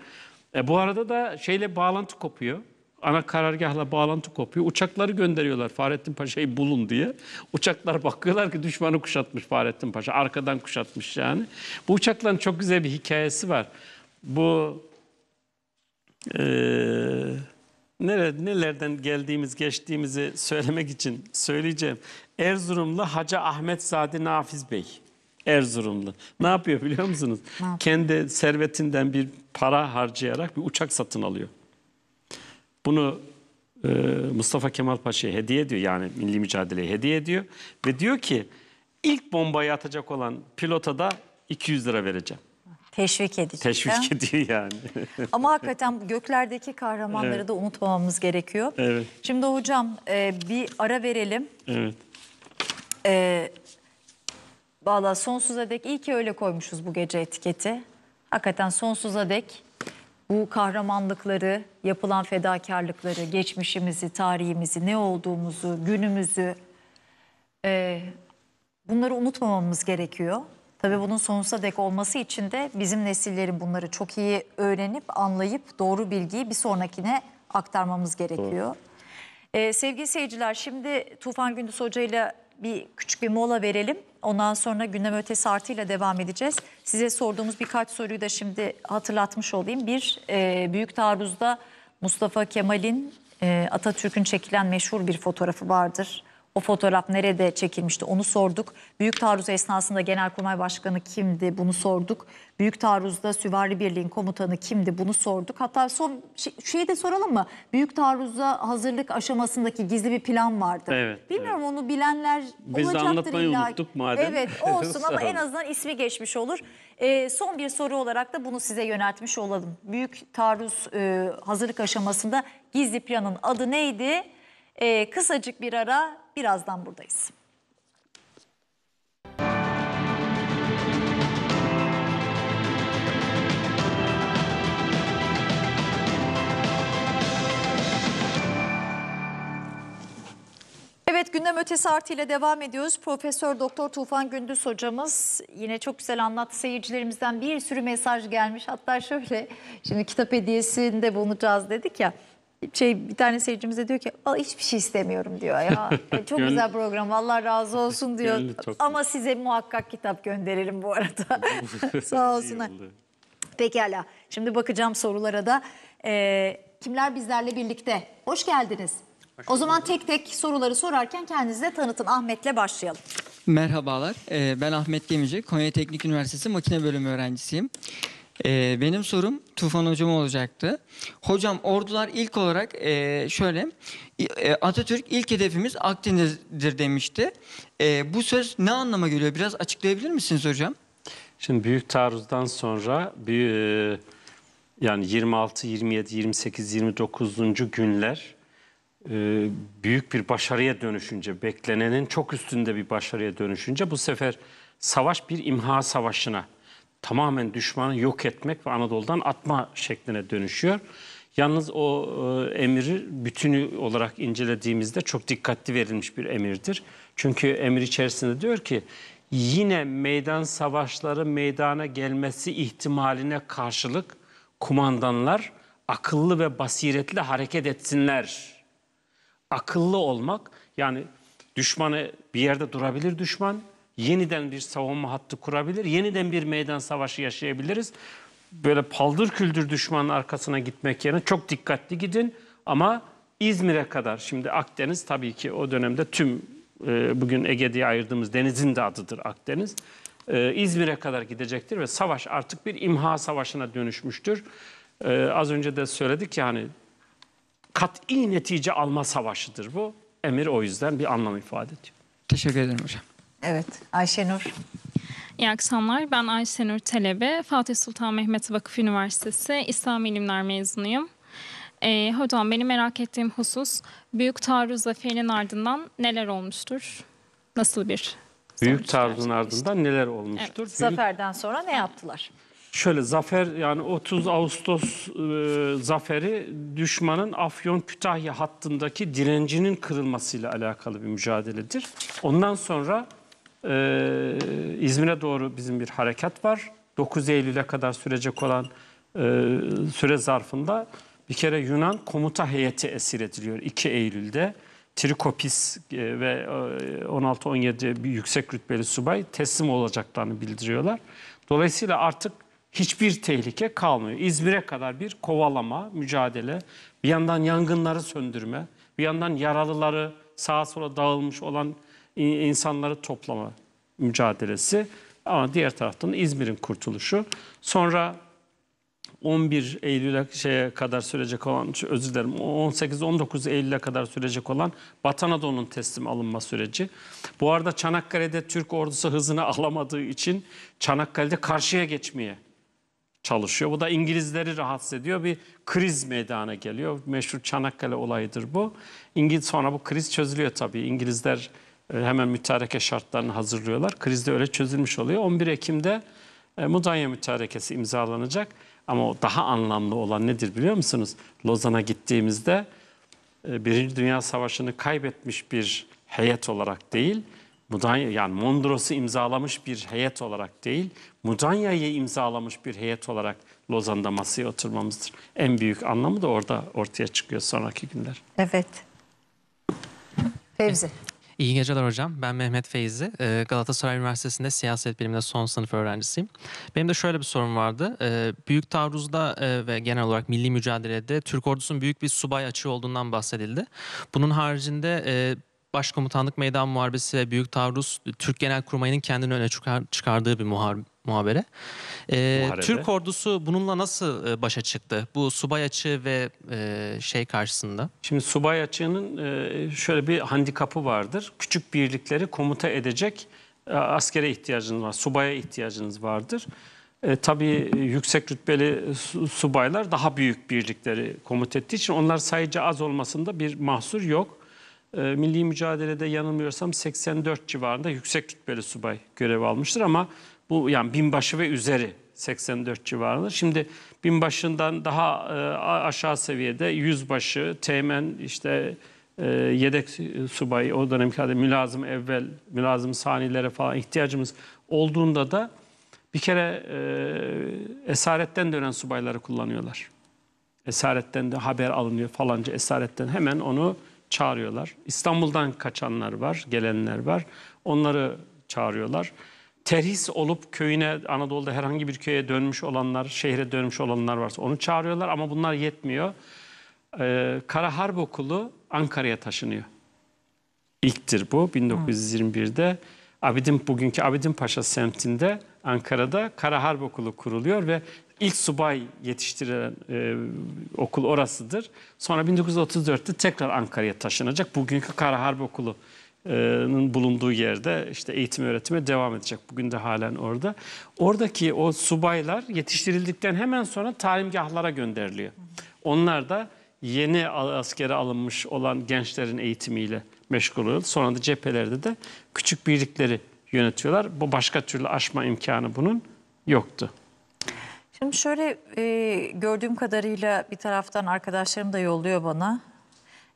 E, bu arada da şeyle bağlantı kopuyor. Ana karargahla bağlantı kopuyor. Uçakları gönderiyorlar Fahrettin Paşa'yı bulun diye. Uçaklar bakıyorlar ki düşmanı kuşatmış Fahrettin Paşa. Arkadan kuşatmış yani. Bu uçakların çok güzel bir hikayesi var. Bu... Eee nere, nelerden geldiğimiz, geçtiğimizi söylemek için söyleyeceğim. Erzurumlu Hacı Ahmet Zadi Nafiz Bey. Erzurumlu. Ne yapıyor biliyor musunuz? Kendi servetinden bir para harcayarak bir uçak satın alıyor. Bunu e, Mustafa Kemal Paşa'ya hediye ediyor. Yani milli mücadeleye hediye ediyor. Ve diyor ki ilk bombayı atacak olan pilota da 200 lira vereceğim. Teşvik edici. Teşvik ediyor yani. Ama hakikaten göklerdeki kahramanları evet. da unutmamamız gerekiyor. Evet. Şimdi hocam e, bir ara verelim. Evet. E, sonsuza dek iyi ki öyle koymuşuz bu gece etiketi. Hakikaten sonsuza dek bu kahramanlıkları, yapılan fedakarlıkları, geçmişimizi, tarihimizi, ne olduğumuzu, günümüzü e, bunları unutmamamız gerekiyor. Tabii bunun sonsuza dek olması için de bizim nesillerin bunları çok iyi öğrenip, anlayıp doğru bilgiyi bir sonrakine aktarmamız gerekiyor. Ee, sevgili seyirciler şimdi Tufan Gündüz Hoca ile bir küçük bir mola verelim. Ondan sonra gündem ötesi artıyla devam edeceğiz. Size sorduğumuz birkaç soruyu da şimdi hatırlatmış olayım. Bir, e, büyük taarruzda Mustafa Kemal'in e, Atatürk'ün çekilen meşhur bir fotoğrafı vardır. O fotoğraf nerede çekilmişti onu sorduk. Büyük taarruz esnasında Genelkurmay Başkanı kimdi bunu sorduk. Büyük taarruzda süvari birliğin komutanı kimdi bunu sorduk. Hatta son şey, şeyi de soralım mı? Büyük taarruza hazırlık aşamasındaki gizli bir plan vardı. Evet, Bilmiyorum evet. onu bilenler Biz olacaktır de anlatmayı unuttuk madem. Evet olsun ama en azından ismi geçmiş olur. E, son bir soru olarak da bunu size yöneltmiş olalım. Büyük taarruz e, hazırlık aşamasında gizli planın adı neydi? E, kısacık bir ara birazdan buradayız. Evet gündem ötesi artıyla devam ediyoruz. Profesör Doktor Tufan Gündüz hocamız yine çok güzel anlattı. Seyircilerimizden bir sürü mesaj gelmiş. Hatta şöyle şimdi kitap hediyesinde bulunacağız dedik ya şey bir tane seyircimiz de diyor ki Al, hiçbir şey istemiyorum diyor ya. E, çok Gönl... güzel program Allah razı olsun diyor. Ama güzel. size muhakkak kitap gönderelim bu arada. Sağ olsunlar. Pekala şimdi bakacağım sorulara da. Ee, kimler bizlerle birlikte? Hoş geldiniz. Hoş o zaman tek tek soruları sorarken kendinizi de tanıtın. Ahmet'le başlayalım. Merhabalar, e, ben Ahmet Gemici, Konya Teknik Üniversitesi Makine Bölümü öğrencisiyim. Ee, benim sorum Tufan Hocam olacaktı. Hocam ordular ilk olarak e, şöyle e, Atatürk ilk hedefimiz Akdeniz'dir demişti. E, bu söz ne anlama geliyor? Biraz açıklayabilir misiniz hocam? Şimdi büyük taarruzdan sonra büyük, e, yani 26, 27, 28, 29. günler e, büyük bir başarıya dönüşünce, beklenenin çok üstünde bir başarıya dönüşünce bu sefer savaş bir imha savaşına tamamen düşmanı yok etmek ve Anadolu'dan atma şekline dönüşüyor. Yalnız o e, emiri bütünü olarak incelediğimizde çok dikkatli verilmiş bir emirdir. Çünkü emir içerisinde diyor ki yine meydan savaşları meydana gelmesi ihtimaline karşılık kumandanlar akıllı ve basiretli hareket etsinler. Akıllı olmak yani düşmanı bir yerde durabilir düşman yeniden bir savunma hattı kurabilir, yeniden bir meydan savaşı yaşayabiliriz. Böyle paldır küldür düşmanın arkasına gitmek yerine çok dikkatli gidin ama İzmir'e kadar şimdi Akdeniz tabii ki o dönemde tüm e, bugün Ege diye ayırdığımız denizin de adıdır Akdeniz. E, İzmir'e kadar gidecektir ve savaş artık bir imha savaşına dönüşmüştür. E, az önce de söyledik yani kat'i netice alma savaşıdır bu. Emir o yüzden bir anlam ifade ediyor. Teşekkür ederim hocam. Evet Ayşenur. İyi akşamlar. Ben Ayşenur Telebe. Fatih Sultan Mehmet Vakıf Üniversitesi İslam İlimler mezunuyum. Ee, hocam benim merak ettiğim husus büyük taarruz zaferinin ardından neler olmuştur? Nasıl bir Büyük taarruzun ardından neler olmuştur? Evet. Zaferden sonra ne yaptılar? Şöyle zafer yani 30 Ağustos e, zaferi düşmanın Afyon Kütahya hattındaki direncinin kırılmasıyla alakalı bir mücadeledir. Ondan sonra ee, İzmir'e doğru bizim bir hareket var. 9 Eylül'e kadar sürecek olan e, süre zarfında bir kere Yunan komuta heyeti esir ediliyor 2 Eylül'de. Trikopis e, ve 16-17 e, bir yüksek rütbeli subay teslim olacaklarını bildiriyorlar. Dolayısıyla artık hiçbir tehlike kalmıyor. İzmir'e kadar bir kovalama, mücadele, bir yandan yangınları söndürme, bir yandan yaralıları sağa sola dağılmış olan insanları toplama mücadelesi ama diğer taraftan İzmir'in kurtuluşu. Sonra 11 Eylül'e şeye kadar sürecek olan, özür dilerim 18-19 Eylül'e kadar sürecek olan Batı Anadolu'nun teslim alınma süreci. Bu arada Çanakkale'de Türk ordusu hızını alamadığı için Çanakkale'de karşıya geçmeye çalışıyor. Bu da İngilizleri rahatsız ediyor. Bir kriz meydana geliyor. Meşhur Çanakkale olayıdır bu. İngiliz sonra bu kriz çözülüyor tabii. İngilizler e, hemen mütareke şartlarını hazırlıyorlar. Krizde öyle çözülmüş oluyor. 11 Ekim'de e, Mudanya mütarekesi imzalanacak. Ama o daha anlamlı olan nedir biliyor musunuz? Lozan'a gittiğimizde e, Birinci Dünya Savaşı'nı kaybetmiş bir heyet olarak değil, Mudanya yani Mondros'u imzalamış bir heyet olarak değil, Mudanya'yı imzalamış bir heyet olarak Lozan'da masaya oturmamızdır. En büyük anlamı da orada ortaya çıkıyor sonraki günler. Evet. Fevzi. İyi geceler hocam. Ben Mehmet Feyzi. Ee, Galatasaray Üniversitesi'nde siyaset biliminde son sınıf öğrencisiyim. Benim de şöyle bir sorum vardı. Ee, büyük taarruzda e, ve genel olarak milli mücadelede Türk ordusunun büyük bir subay açığı olduğundan bahsedildi. Bunun haricinde e, Başkomutanlık Meydan Muharebesi ve Büyük Taarruz Türk Genel Kurmayının kendini öne çıkardığı bir muharebe muhabere. E, Türk ordusu bununla nasıl e, başa çıktı? Bu subay açığı ve e, şey karşısında. Şimdi subay açığının e, şöyle bir handikapı vardır. Küçük birlikleri komuta edecek e, askere ihtiyacınız var, subaya ihtiyacınız vardır. E, tabii yüksek rütbeli subaylar daha büyük birlikleri komut ettiği için onlar sayıca az olmasında bir mahsur yok. E, milli mücadelede yanılmıyorsam 84 civarında yüksek rütbeli subay görev almıştır ama bu yani binbaşı ve üzeri 84 civarında. Şimdi binbaşından daha e, aşağı seviyede yüzbaşı, teğmen, işte e, yedek subayı, o dönemki adı mülazım evvel, mülazım sanilere falan ihtiyacımız olduğunda da bir kere e, esaretten dönen subayları kullanıyorlar. Esaretten de haber alınıyor falanca esaretten hemen onu çağırıyorlar. İstanbul'dan kaçanlar var, gelenler var. Onları çağırıyorlar terhis olup köyüne Anadolu'da herhangi bir köye dönmüş olanlar, şehre dönmüş olanlar varsa onu çağırıyorlar ama bunlar yetmiyor. Ee, Kara Harp Okulu Ankara'ya taşınıyor. İlktir bu 1921'de. Abidin bugünkü Abidin Paşa semtinde Ankara'da Kara Harp Okulu kuruluyor ve ilk subay yetiştiren e, okul orasıdır. Sonra 1934'te tekrar Ankara'ya taşınacak. Bugünkü Kara Harp Okulu bulunduğu yerde işte eğitim öğretime devam edecek. Bugün de halen orada. Oradaki o subaylar yetiştirildikten hemen sonra talimgahlara gönderiliyor. Onlar da yeni askere alınmış olan gençlerin eğitimiyle meşgul oluyor. Sonra da cephelerde de küçük birlikleri yönetiyorlar. Bu başka türlü aşma imkanı bunun yoktu. Şimdi şöyle e, gördüğüm kadarıyla bir taraftan arkadaşlarım da yolluyor bana.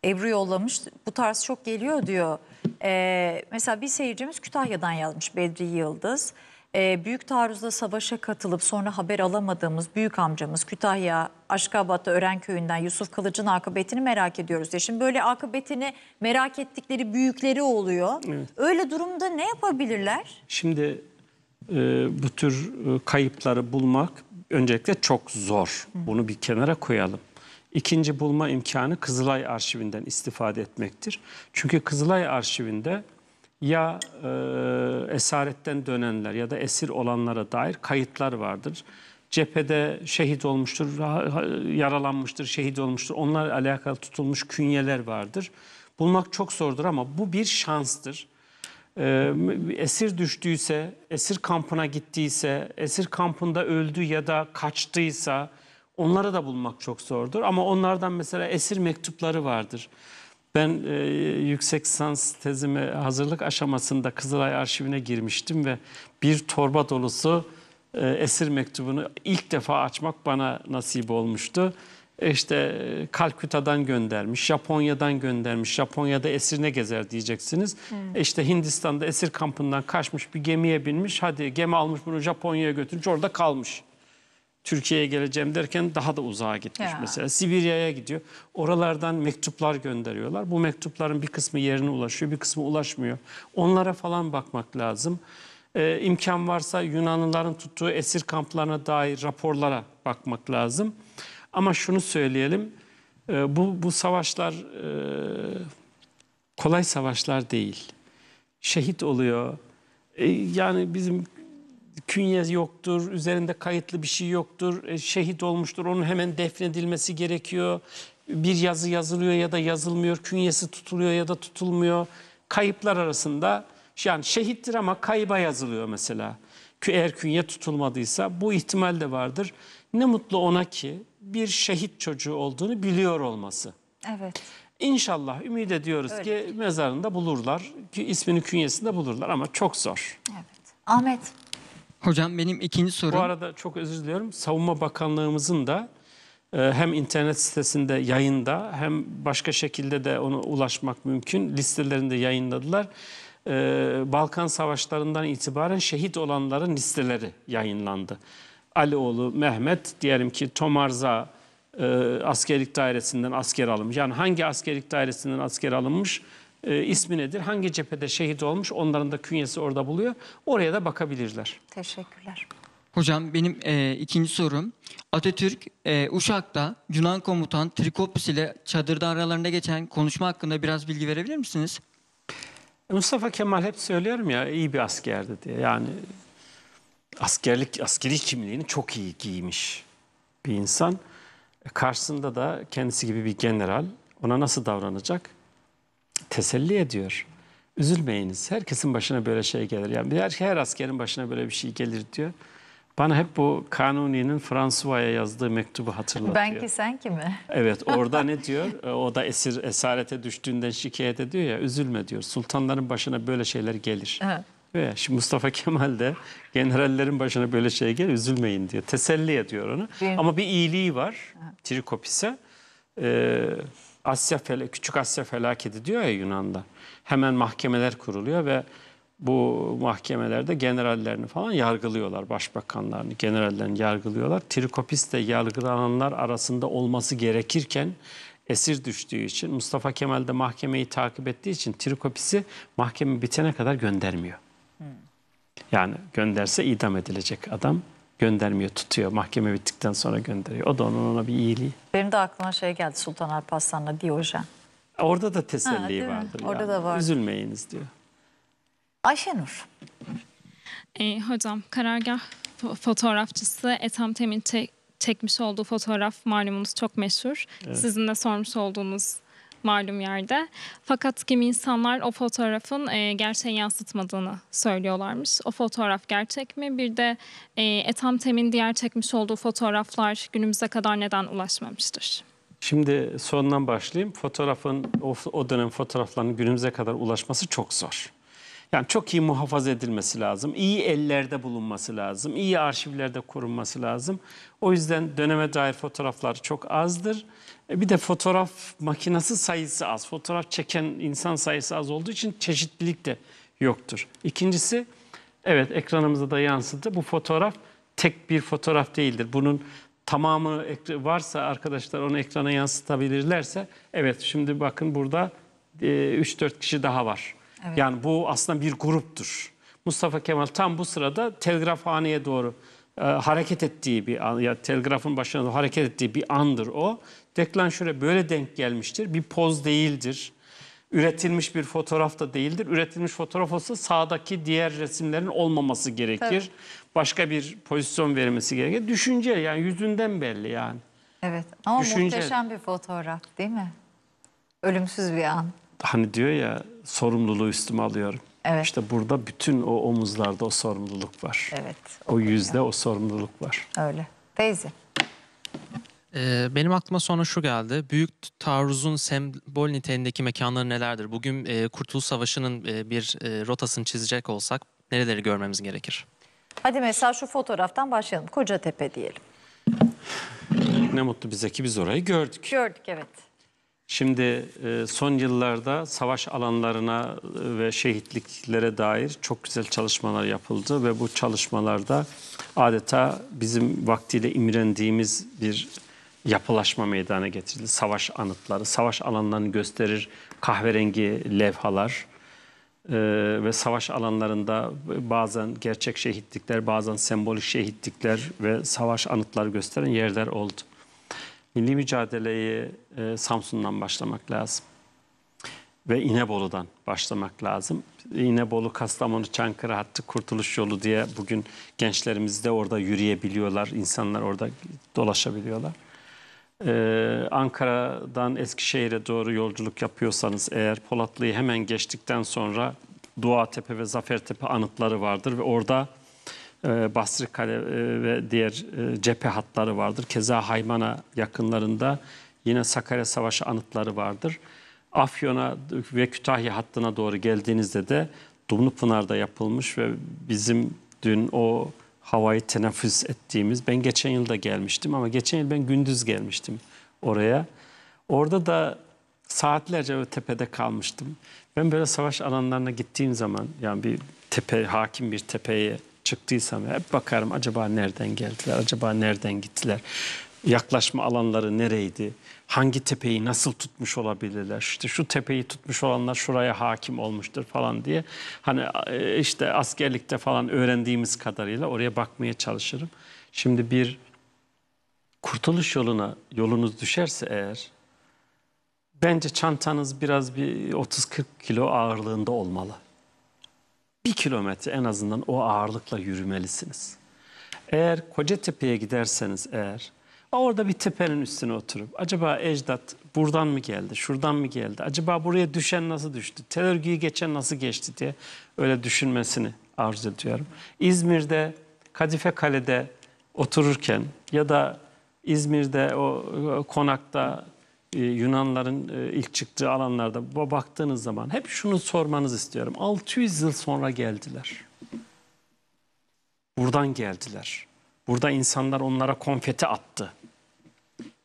Ebru yollamış. Bu tarz çok geliyor diyor. Ee, mesela bir seyircimiz Kütahya'dan yazmış Bedri Yıldız. Ee, büyük taarruzda savaşa katılıp sonra haber alamadığımız büyük amcamız Kütahya Aşkabat'ta Ören Köyü'nden Yusuf Kılıç'ın akıbetini merak ediyoruz diye. Şimdi böyle akıbetini merak ettikleri büyükleri oluyor. Evet. Öyle durumda ne yapabilirler? Şimdi e, bu tür e, kayıpları bulmak öncelikle çok zor. Hı. Bunu bir kenara koyalım. İkinci bulma imkanı Kızılay Arşivinden istifade etmektir. Çünkü Kızılay Arşivinde ya e, esaretten dönenler ya da esir olanlara dair kayıtlar vardır. Cephede şehit olmuştur, yaralanmıştır, şehit olmuştur. Onlar alakalı tutulmuş künyeler vardır. Bulmak çok zordur ama bu bir şanstır. E, esir düştüyse, esir kampına gittiyse, esir kampında öldü ya da kaçtıysa Onları da bulmak çok zordur ama onlardan mesela esir mektupları vardır. Ben e, yüksek lisans tezimi hazırlık aşamasında Kızılay arşivine girmiştim ve bir torba dolusu e, esir mektubunu ilk defa açmak bana nasip olmuştu. E, işte işte Kalküta'dan göndermiş, Japonya'dan göndermiş, Japonya'da esir ne gezer diyeceksiniz. Hmm. E Hindistan'da esir kampından kaçmış bir gemiye binmiş, hadi gemi almış bunu Japonya'ya götürmüş orada kalmış. Türkiye'ye geleceğim derken daha da uzağa gitmiş ya. mesela. Sibirya'ya gidiyor. Oralardan mektuplar gönderiyorlar. Bu mektupların bir kısmı yerine ulaşıyor, bir kısmı ulaşmıyor. Onlara falan bakmak lazım. Ee, imkan varsa Yunanlıların tuttuğu esir kamplarına dair raporlara bakmak lazım. Ama şunu söyleyelim, e, bu, bu savaşlar e, kolay savaşlar değil. Şehit oluyor. E, yani bizim künye yoktur, üzerinde kayıtlı bir şey yoktur, e, şehit olmuştur, onun hemen defnedilmesi gerekiyor. Bir yazı yazılıyor ya da yazılmıyor, künyesi tutuluyor ya da tutulmuyor. Kayıplar arasında yani şehittir ama kayba yazılıyor mesela. Eğer künye tutulmadıysa bu ihtimal de vardır. Ne mutlu ona ki bir şehit çocuğu olduğunu biliyor olması. Evet. İnşallah ümit ediyoruz Öyle. ki mezarında bulurlar, ki ismini künyesinde bulurlar ama çok zor. Evet. Ahmet Hocam benim ikinci sorum... Bu arada çok özür diliyorum. Savunma Bakanlığımızın da e, hem internet sitesinde yayında hem başka şekilde de ona ulaşmak mümkün. Listelerinde yayınladılar. E, Balkan savaşlarından itibaren şehit olanların listeleri yayınlandı. Alioğlu, Mehmet, diyelim ki Tomarza e, askerlik dairesinden asker alınmış. Yani hangi askerlik dairesinden asker alınmış e, ismi nedir, hangi cephede şehit olmuş onların da künyesi orada buluyor. Oraya da bakabilirler. Teşekkürler. Hocam benim e, ikinci sorum. Atatürk e, Uşak'ta Yunan komutan Trikopis ile çadırda aralarında geçen konuşma hakkında biraz bilgi verebilir misiniz? Mustafa Kemal hep söylüyorum ya iyi bir askerdi diye. Yani askerlik askeri kimliğini çok iyi giymiş bir insan. E, karşısında da kendisi gibi bir general ona nasıl davranacak? teselli ediyor. Üzülmeyiniz. Herkesin başına böyle şey gelir. Yani bir her, her askerin başına böyle bir şey gelir diyor. Bana hep bu Kanuni'nin Fransuva'ya yazdığı mektubu hatırlatıyor. Ben ki sen ki mi? Evet orada ne diyor? E, o da esir esarete düştüğünden şikayet ediyor ya üzülme diyor. Sultanların başına böyle şeyler gelir. Evet. Ve şimdi Mustafa Kemal de generallerin başına böyle şey gel üzülmeyin diyor. Teselli ediyor onu. Ama bir iyiliği var trikopise. Ee, Asya fele, Küçük Asya felaketi diyor ya Yunan'da. Hemen mahkemeler kuruluyor ve bu mahkemelerde generallerini falan yargılıyorlar. Başbakanlarını, generallerini yargılıyorlar. Trikopiste yargılananlar arasında olması gerekirken esir düştüğü için Mustafa Kemal de mahkemeyi takip ettiği için Trikopisi mahkeme bitene kadar göndermiyor. Hmm. Yani gönderse idam edilecek adam göndermiyor, tutuyor. Mahkeme bittikten sonra gönderiyor. O da onun ona bir iyiliği. Benim de aklıma şey geldi Sultan Alparslan'la Diyojen. Orada da teselli vardır. Orada yani. da var. Üzülmeyiniz diyor. Ayşenur. E, hocam karargah fotoğrafçısı Etam Temin te çekmiş olduğu fotoğraf malumunuz çok meşhur. Evet. Sizin de sormuş olduğunuz malum yerde. Fakat kimi insanlar o fotoğrafın e, gerçeği yansıtmadığını söylüyorlarmış. O fotoğraf gerçek mi? Bir de e, Etam Tem'in diğer çekmiş olduğu fotoğraflar günümüze kadar neden ulaşmamıştır? Şimdi sondan başlayayım. Fotoğrafın o, o dönem fotoğraflarının günümüze kadar ulaşması çok zor. Yani çok iyi muhafaza edilmesi lazım. iyi ellerde bulunması lazım. iyi arşivlerde korunması lazım. O yüzden döneme dair fotoğraflar çok azdır. E, bir de fotoğraf makinesi sayısı az. Fotoğraf çeken insan sayısı az olduğu için çeşitlilik de yoktur. İkincisi evet ekranımıza da yansıdı. Bu fotoğraf tek bir fotoğraf değildir. Bunun tamamı varsa arkadaşlar onu ekrana yansıtabilirlerse evet şimdi bakın burada 3-4 e, kişi daha var. Evet. Yani bu aslında bir gruptur. Mustafa Kemal tam bu sırada telgrafhaneye doğru e, hareket ettiği bir an, ya telgrafın başına doğru hareket ettiği bir andır o deklanşöre böyle denk gelmiştir. Bir poz değildir. Üretilmiş bir fotoğraf da değildir. Üretilmiş fotoğraf olsa sağdaki diğer resimlerin olmaması gerekir. Tabii. Başka bir pozisyon verilmesi gerekir. Düşünce yani yüzünden belli yani. Evet ama Düşünce... muhteşem bir fotoğraf değil mi? Ölümsüz bir an. Hani diyor ya sorumluluğu üstüme alıyorum. Evet. İşte burada bütün o omuzlarda o sorumluluk var. Evet. O, o yüzde o sorumluluk var. Öyle. Teyze. Ee, benim aklıma sonra şu geldi. Büyük taarruzun sembol niteliğindeki mekanları nelerdir? Bugün e, Kurtuluş Savaşı'nın e, bir e, rotasını çizecek olsak nereleri görmemiz gerekir? Hadi mesela şu fotoğraftan başlayalım. Kocatepe diyelim. Ne mutlu bize ki biz orayı gördük. Gördük evet. Şimdi son yıllarda savaş alanlarına ve şehitliklere dair çok güzel çalışmalar yapıldı ve bu çalışmalarda adeta bizim vaktiyle imrendiğimiz bir yapılaşma meydana getirildi. Savaş anıtları, savaş alanlarını gösterir kahverengi levhalar ee, ve savaş alanlarında bazen gerçek şehitlikler, bazen sembolik şehitlikler ve savaş anıtları gösteren yerler oldu. Milli mücadeleyi e, Samsun'dan başlamak lazım ve İnebolu'dan başlamak lazım. İnebolu, Kastamonu, Çankırı hattı kurtuluş yolu diye bugün gençlerimiz de orada yürüyebiliyorlar, insanlar orada dolaşabiliyorlar. Ee, Ankara'dan Eskişehir'e doğru yolculuk yapıyorsanız eğer Polatlı'yı hemen geçtikten sonra Tepe ve Zafertepe anıtları vardır ve orada e, Basri Kale e, ve diğer e, cephe hatları vardır. Keza Haymana yakınlarında yine Sakarya Savaşı anıtları vardır. Afyon'a ve Kütahya hattına doğru geldiğinizde de Dumlupınar'da yapılmış ve bizim dün o havayı teneffüs ettiğimiz. Ben geçen yıl da gelmiştim ama geçen yıl ben gündüz gelmiştim oraya. Orada da saatlerce o tepede kalmıştım. Ben böyle savaş alanlarına gittiğim zaman yani bir tepe, hakim bir tepeye çıktıysam hep bakarım acaba nereden geldiler, acaba nereden gittiler yaklaşma alanları nereydi? Hangi tepeyi nasıl tutmuş olabilirler? İşte şu tepeyi tutmuş olanlar şuraya hakim olmuştur falan diye. Hani e, işte askerlikte falan öğrendiğimiz kadarıyla oraya bakmaya çalışırım. Şimdi bir kurtuluş yoluna yolunuz düşerse eğer bence çantanız biraz bir 30-40 kilo ağırlığında olmalı. Bir kilometre en azından o ağırlıkla yürümelisiniz. Eğer Kocatepe'ye giderseniz eğer Orada bir tepenin üstüne oturup acaba ecdat buradan mı geldi, şuradan mı geldi, acaba buraya düşen nasıl düştü, tel örgüyü geçen nasıl geçti diye öyle düşünmesini arzu ediyorum. İzmir'de Kadife Kale'de otururken ya da İzmir'de o konakta e, Yunanların e, ilk çıktığı alanlarda baktığınız zaman hep şunu sormanız istiyorum. 600 yıl sonra geldiler. Buradan geldiler. Burada insanlar onlara konfeti attı.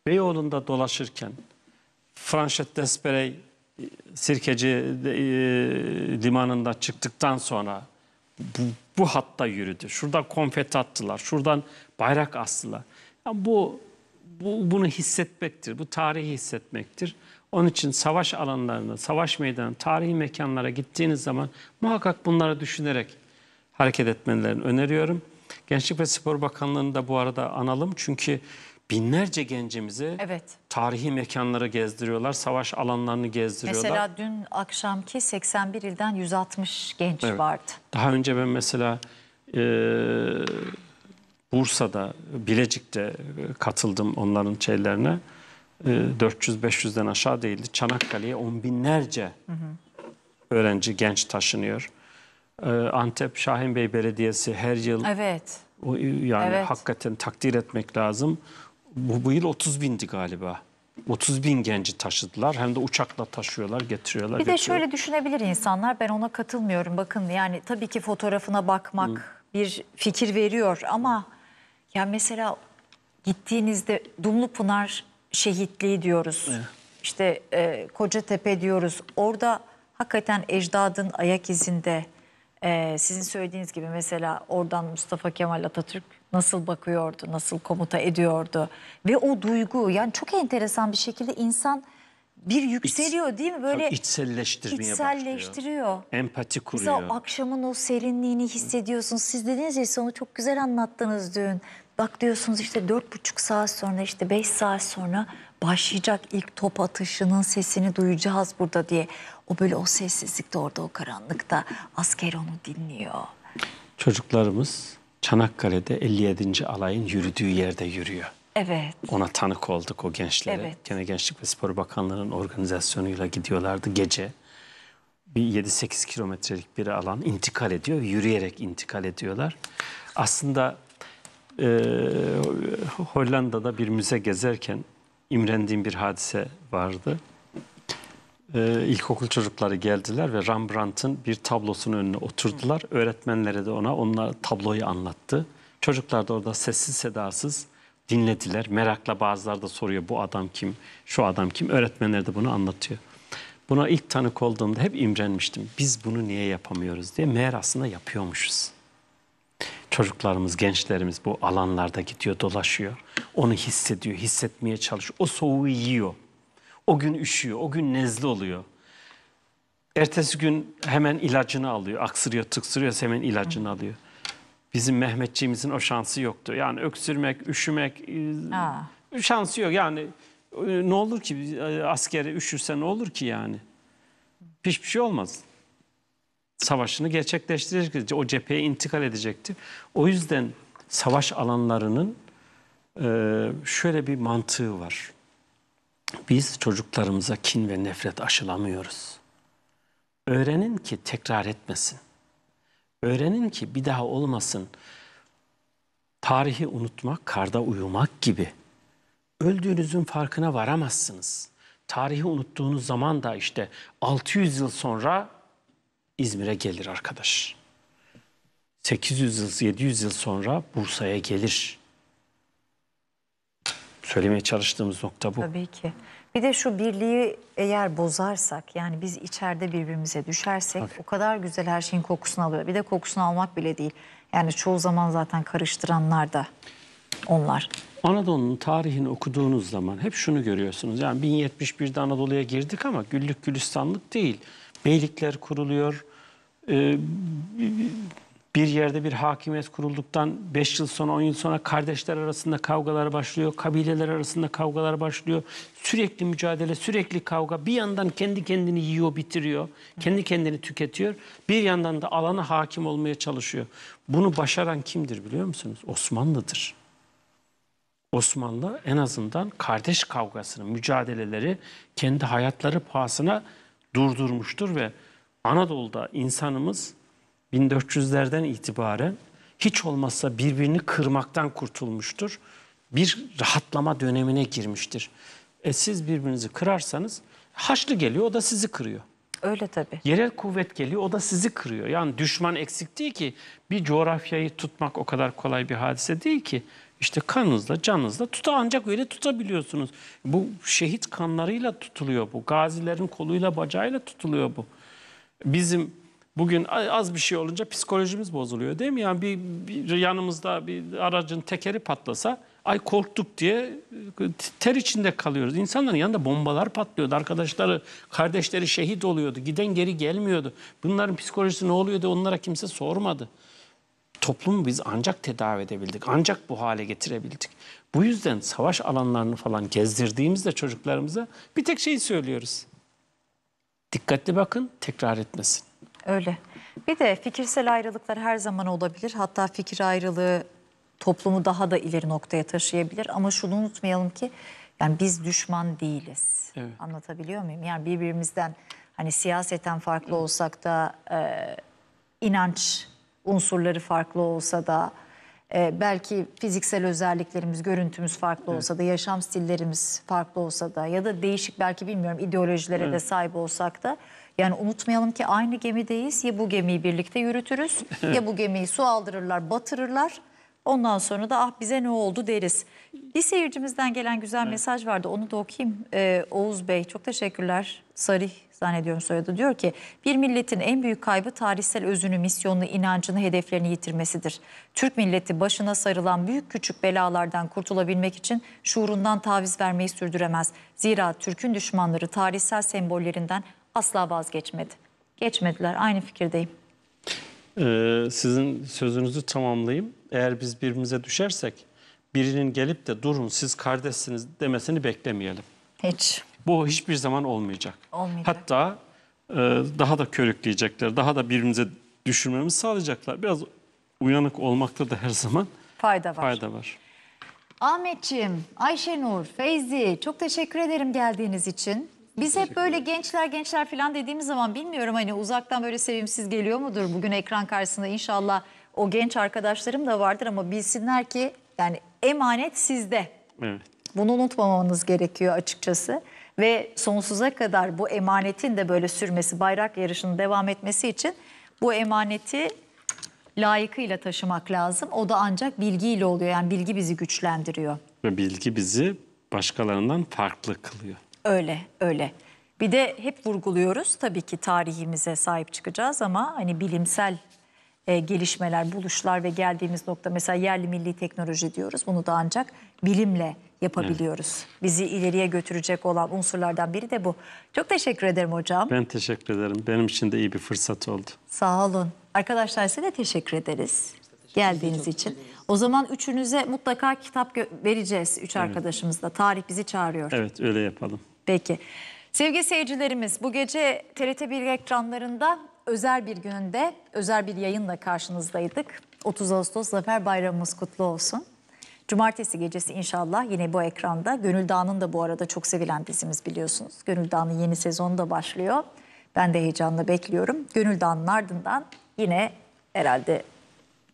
Beyoğlu'nda dolaşırken Franşet Desperey e, Sirkeci e, limanında çıktıktan sonra bu, bu hatta yürüdü. Şurada konfet attılar, şuradan bayrak astılar. Yani bu, bu bunu hissetmektir, bu tarihi hissetmektir. Onun için savaş alanlarına, savaş meydanı, tarihi mekanlara gittiğiniz zaman muhakkak bunları düşünerek hareket etmelerini öneriyorum. Gençlik ve Spor Bakanlığı'nı da bu arada analım çünkü binlerce gencimizi evet. tarihi mekanlara gezdiriyorlar, savaş alanlarını gezdiriyorlar. Mesela dün akşamki 81 ilden 160 genç evet. vardı. Daha önce ben mesela e, Bursa'da, Bilecik'te e, katıldım onların şeylerine. E, 400-500'den aşağı değildi. Çanakkale'ye on binlerce hı hı. öğrenci, genç taşınıyor. E, Antep Şahin Bey Belediyesi her yıl... Evet. Yani evet. hakikaten takdir etmek lazım bu, bu yıl 30 bindi galiba. 30 bin genci taşıdılar. Hem de uçakla taşıyorlar, getiriyorlar. Bir de şöyle düşünebilir insanlar. Ben ona katılmıyorum. Bakın yani tabii ki fotoğrafına bakmak Hı. bir fikir veriyor ama ya mesela gittiğinizde Dumlupınar şehitliği diyoruz. Evet. İşte e, Kocatepe diyoruz. Orada hakikaten ecdadın ayak izinde e, sizin söylediğiniz gibi mesela oradan Mustafa Kemal Atatürk nasıl bakıyordu, nasıl komuta ediyordu ve o duygu yani çok enteresan bir şekilde insan bir yükseliyor değil mi? Böyle içselleştirmeye içselleştiriyor. başlıyor. Empati kuruyor. Mesela akşamın o serinliğini hissediyorsun. Siz dediniz ya onu çok güzel anlattınız dün. Bak diyorsunuz işte dört buçuk saat sonra işte beş saat sonra başlayacak ilk top atışının sesini duyacağız burada diye. O böyle o sessizlikte orada o karanlıkta asker onu dinliyor. Çocuklarımız Çanakkale'de 57. alayın yürüdüğü yerde yürüyor. Evet. Ona tanık olduk o gençlere. Evet. Gene Gençlik ve Spor Bakanlığı'nın organizasyonuyla gidiyorlardı gece. Bir 7-8 kilometrelik bir alan intikal ediyor. Yürüyerek intikal ediyorlar. Aslında e, Hollanda'da bir müze gezerken imrendiğim bir hadise vardı e, ilkokul çocukları geldiler ve Rembrandt'ın bir tablosunun önüne oturdular. Hı. Öğretmenlere de ona onlar tabloyu anlattı. Çocuklar da orada sessiz sedasız dinlediler. Merakla bazıları da soruyor bu adam kim, şu adam kim. Öğretmenler de bunu anlatıyor. Buna ilk tanık olduğumda hep imrenmiştim. Biz bunu niye yapamıyoruz diye. Meğer aslında yapıyormuşuz. Çocuklarımız, gençlerimiz bu alanlarda gidiyor, dolaşıyor. Onu hissediyor, hissetmeye çalışıyor. O soğuğu yiyor. O gün üşüyor, o gün nezli oluyor. Ertesi gün hemen ilacını alıyor. Aksırıyor, tıksırıyor, hemen ilacını Hı. alıyor. Bizim Mehmetçiğimizin o şansı yoktu. Yani öksürmek, üşümek Aa. E, şansı yok. Yani e, ne olur ki e, askeri üşürse ne olur ki yani? Hiçbir şey olmaz. Savaşını gerçekleştirecek, O cepheye intikal edecekti. O yüzden savaş alanlarının şöyle bir mantığı var. Biz çocuklarımıza kin ve nefret aşılamıyoruz. Öğrenin ki tekrar etmesin. Öğrenin ki bir daha olmasın. Tarihi unutmak, karda uyumak gibi. Öldüğünüzün farkına varamazsınız. Tarihi unuttuğunuz zaman da işte 600 yıl sonra İzmir'e gelir arkadaş. 800 yıl, 700 yıl sonra Bursa'ya gelir söylemeye çalıştığımız nokta bu. Tabii ki. Bir de şu birliği eğer bozarsak yani biz içeride birbirimize düşersek Tabii. o kadar güzel her şeyin kokusunu alıyor. Bir de kokusunu almak bile değil. Yani çoğu zaman zaten karıştıranlar da onlar. Anadolu'nun tarihini okuduğunuz zaman hep şunu görüyorsunuz. Yani 1071'de Anadolu'ya girdik ama güllük gülistanlık değil. Beylikler kuruluyor. Ee, bir yerde bir hakimiyet kurulduktan 5 yıl sonra 10 yıl sonra kardeşler arasında kavgalar başlıyor, kabileler arasında kavgalar başlıyor. Sürekli mücadele, sürekli kavga. Bir yandan kendi kendini yiyor, bitiriyor. Kendi kendini tüketiyor. Bir yandan da alana hakim olmaya çalışıyor. Bunu başaran kimdir biliyor musunuz? Osmanlı'dır. Osmanlı en azından kardeş kavgasını, mücadeleleri kendi hayatları pahasına durdurmuştur ve Anadolu'da insanımız 1400'lerden itibaren hiç olmazsa birbirini kırmaktan kurtulmuştur. Bir rahatlama dönemine girmiştir. E siz birbirinizi kırarsanız Haçlı geliyor o da sizi kırıyor. Öyle tabii. Yerel kuvvet geliyor o da sizi kırıyor. Yani düşman eksik değil ki bir coğrafyayı tutmak o kadar kolay bir hadise değil ki. İşte kanınızla canınızla tuta ancak öyle tutabiliyorsunuz. Bu şehit kanlarıyla tutuluyor bu. Gazilerin koluyla bacağıyla tutuluyor bu. Bizim Bugün az bir şey olunca psikolojimiz bozuluyor değil mi? Yani bir, bir yanımızda bir aracın tekeri patlasa ay korktuk diye e, ter içinde kalıyoruz. İnsanların yanında bombalar patlıyordu. Arkadaşları, kardeşleri şehit oluyordu. Giden geri gelmiyordu. Bunların psikolojisi ne oluyordu onlara kimse sormadı. Toplumu biz ancak tedavi edebildik. Ancak bu hale getirebildik. Bu yüzden savaş alanlarını falan gezdirdiğimizde çocuklarımıza bir tek şeyi söylüyoruz. Dikkatli bakın, tekrar etmesin. Öyle. Bir de fikirsel ayrılıklar her zaman olabilir. Hatta fikir ayrılığı toplumu daha da ileri noktaya taşıyabilir. Ama şunu unutmayalım ki yani biz düşman değiliz. Evet. Anlatabiliyor muyum? Yani birbirimizden hani siyaseten farklı olsak da e, inanç unsurları farklı olsa da e, belki fiziksel özelliklerimiz, görüntümüz farklı evet. olsa da yaşam stillerimiz farklı olsa da ya da değişik belki bilmiyorum ideolojilere evet. de sahip olsak da yani unutmayalım ki aynı gemideyiz. Ya bu gemiyi birlikte yürütürüz ya bu gemiyi su aldırırlar, batırırlar. Ondan sonra da ah bize ne oldu deriz. Bir seyircimizden gelen güzel evet. mesaj vardı. Onu da okuyayım. Ee, Oğuz Bey çok teşekkürler. Sarih zannediyorum soyadı diyor ki bir milletin en büyük kaybı tarihsel özünü, misyonunu, inancını, hedeflerini yitirmesidir. Türk milleti başına sarılan büyük küçük belalardan kurtulabilmek için şuurundan taviz vermeyi sürdüremez. Zira Türk'ün düşmanları tarihsel sembollerinden asla vazgeçmedi. Geçmediler. Aynı fikirdeyim. Ee, sizin sözünüzü tamamlayayım. Eğer biz birbirimize düşersek birinin gelip de durun siz kardeşsiniz demesini beklemeyelim. Hiç. Bu hiçbir zaman olmayacak. Olmayacak. Hatta e, daha da körükleyecekler, daha da birbirimize düşürmemiz sağlayacaklar. Biraz uyanık olmakta da her zaman fayda var. Fayda var. Ahmetciğim, Ayşenur, Feyzi çok teşekkür ederim geldiğiniz için. Biz hep böyle gençler gençler falan dediğimiz zaman bilmiyorum hani uzaktan böyle sevimsiz geliyor mudur? Bugün ekran karşısında inşallah o genç arkadaşlarım da vardır ama bilsinler ki yani emanet sizde. Evet. Bunu unutmamanız gerekiyor açıkçası. Ve sonsuza kadar bu emanetin de böyle sürmesi, bayrak yarışının devam etmesi için bu emaneti layıkıyla taşımak lazım. O da ancak bilgiyle oluyor. Yani bilgi bizi güçlendiriyor. Ve bilgi bizi başkalarından farklı kılıyor. Öyle, öyle. Bir de hep vurguluyoruz tabii ki tarihimize sahip çıkacağız ama hani bilimsel e, gelişmeler, buluşlar ve geldiğimiz nokta mesela yerli milli teknoloji diyoruz. Bunu da ancak bilimle yapabiliyoruz. Evet. Bizi ileriye götürecek olan unsurlardan biri de bu. Çok teşekkür ederim hocam. Ben teşekkür ederim. Benim için de iyi bir fırsat oldu. Sağ olun. Arkadaşlar size de teşekkür ederiz geldiğiniz için. O zaman üçünüze mutlaka kitap vereceğiz üç evet. arkadaşımızla. Tarih bizi çağırıyor. Evet öyle yapalım. Peki. Sevgili seyircilerimiz bu gece TRT 1 ekranlarında özel bir günde özel bir yayınla karşınızdaydık. 30 Ağustos Zafer Bayramımız kutlu olsun. Cumartesi gecesi inşallah yine bu ekranda. Gönül Dağı'nın da bu arada çok sevilen dizimiz biliyorsunuz. Gönül Dağı'nın yeni sezonu da başlıyor. Ben de heyecanla bekliyorum. Gönül Dağı'nın ardından yine herhalde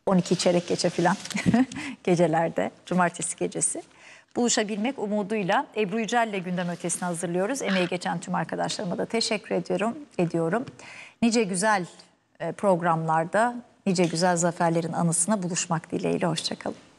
12 çeyrek geçe falan gecelerde, cumartesi gecesi buluşabilmek umuduyla Ebru Yücel'le gündem ötesini hazırlıyoruz. Emeği geçen tüm arkadaşlarıma da teşekkür ediyorum. ediyorum. Nice güzel e, programlarda, nice güzel zaferlerin anısına buluşmak dileğiyle. Hoşçakalın.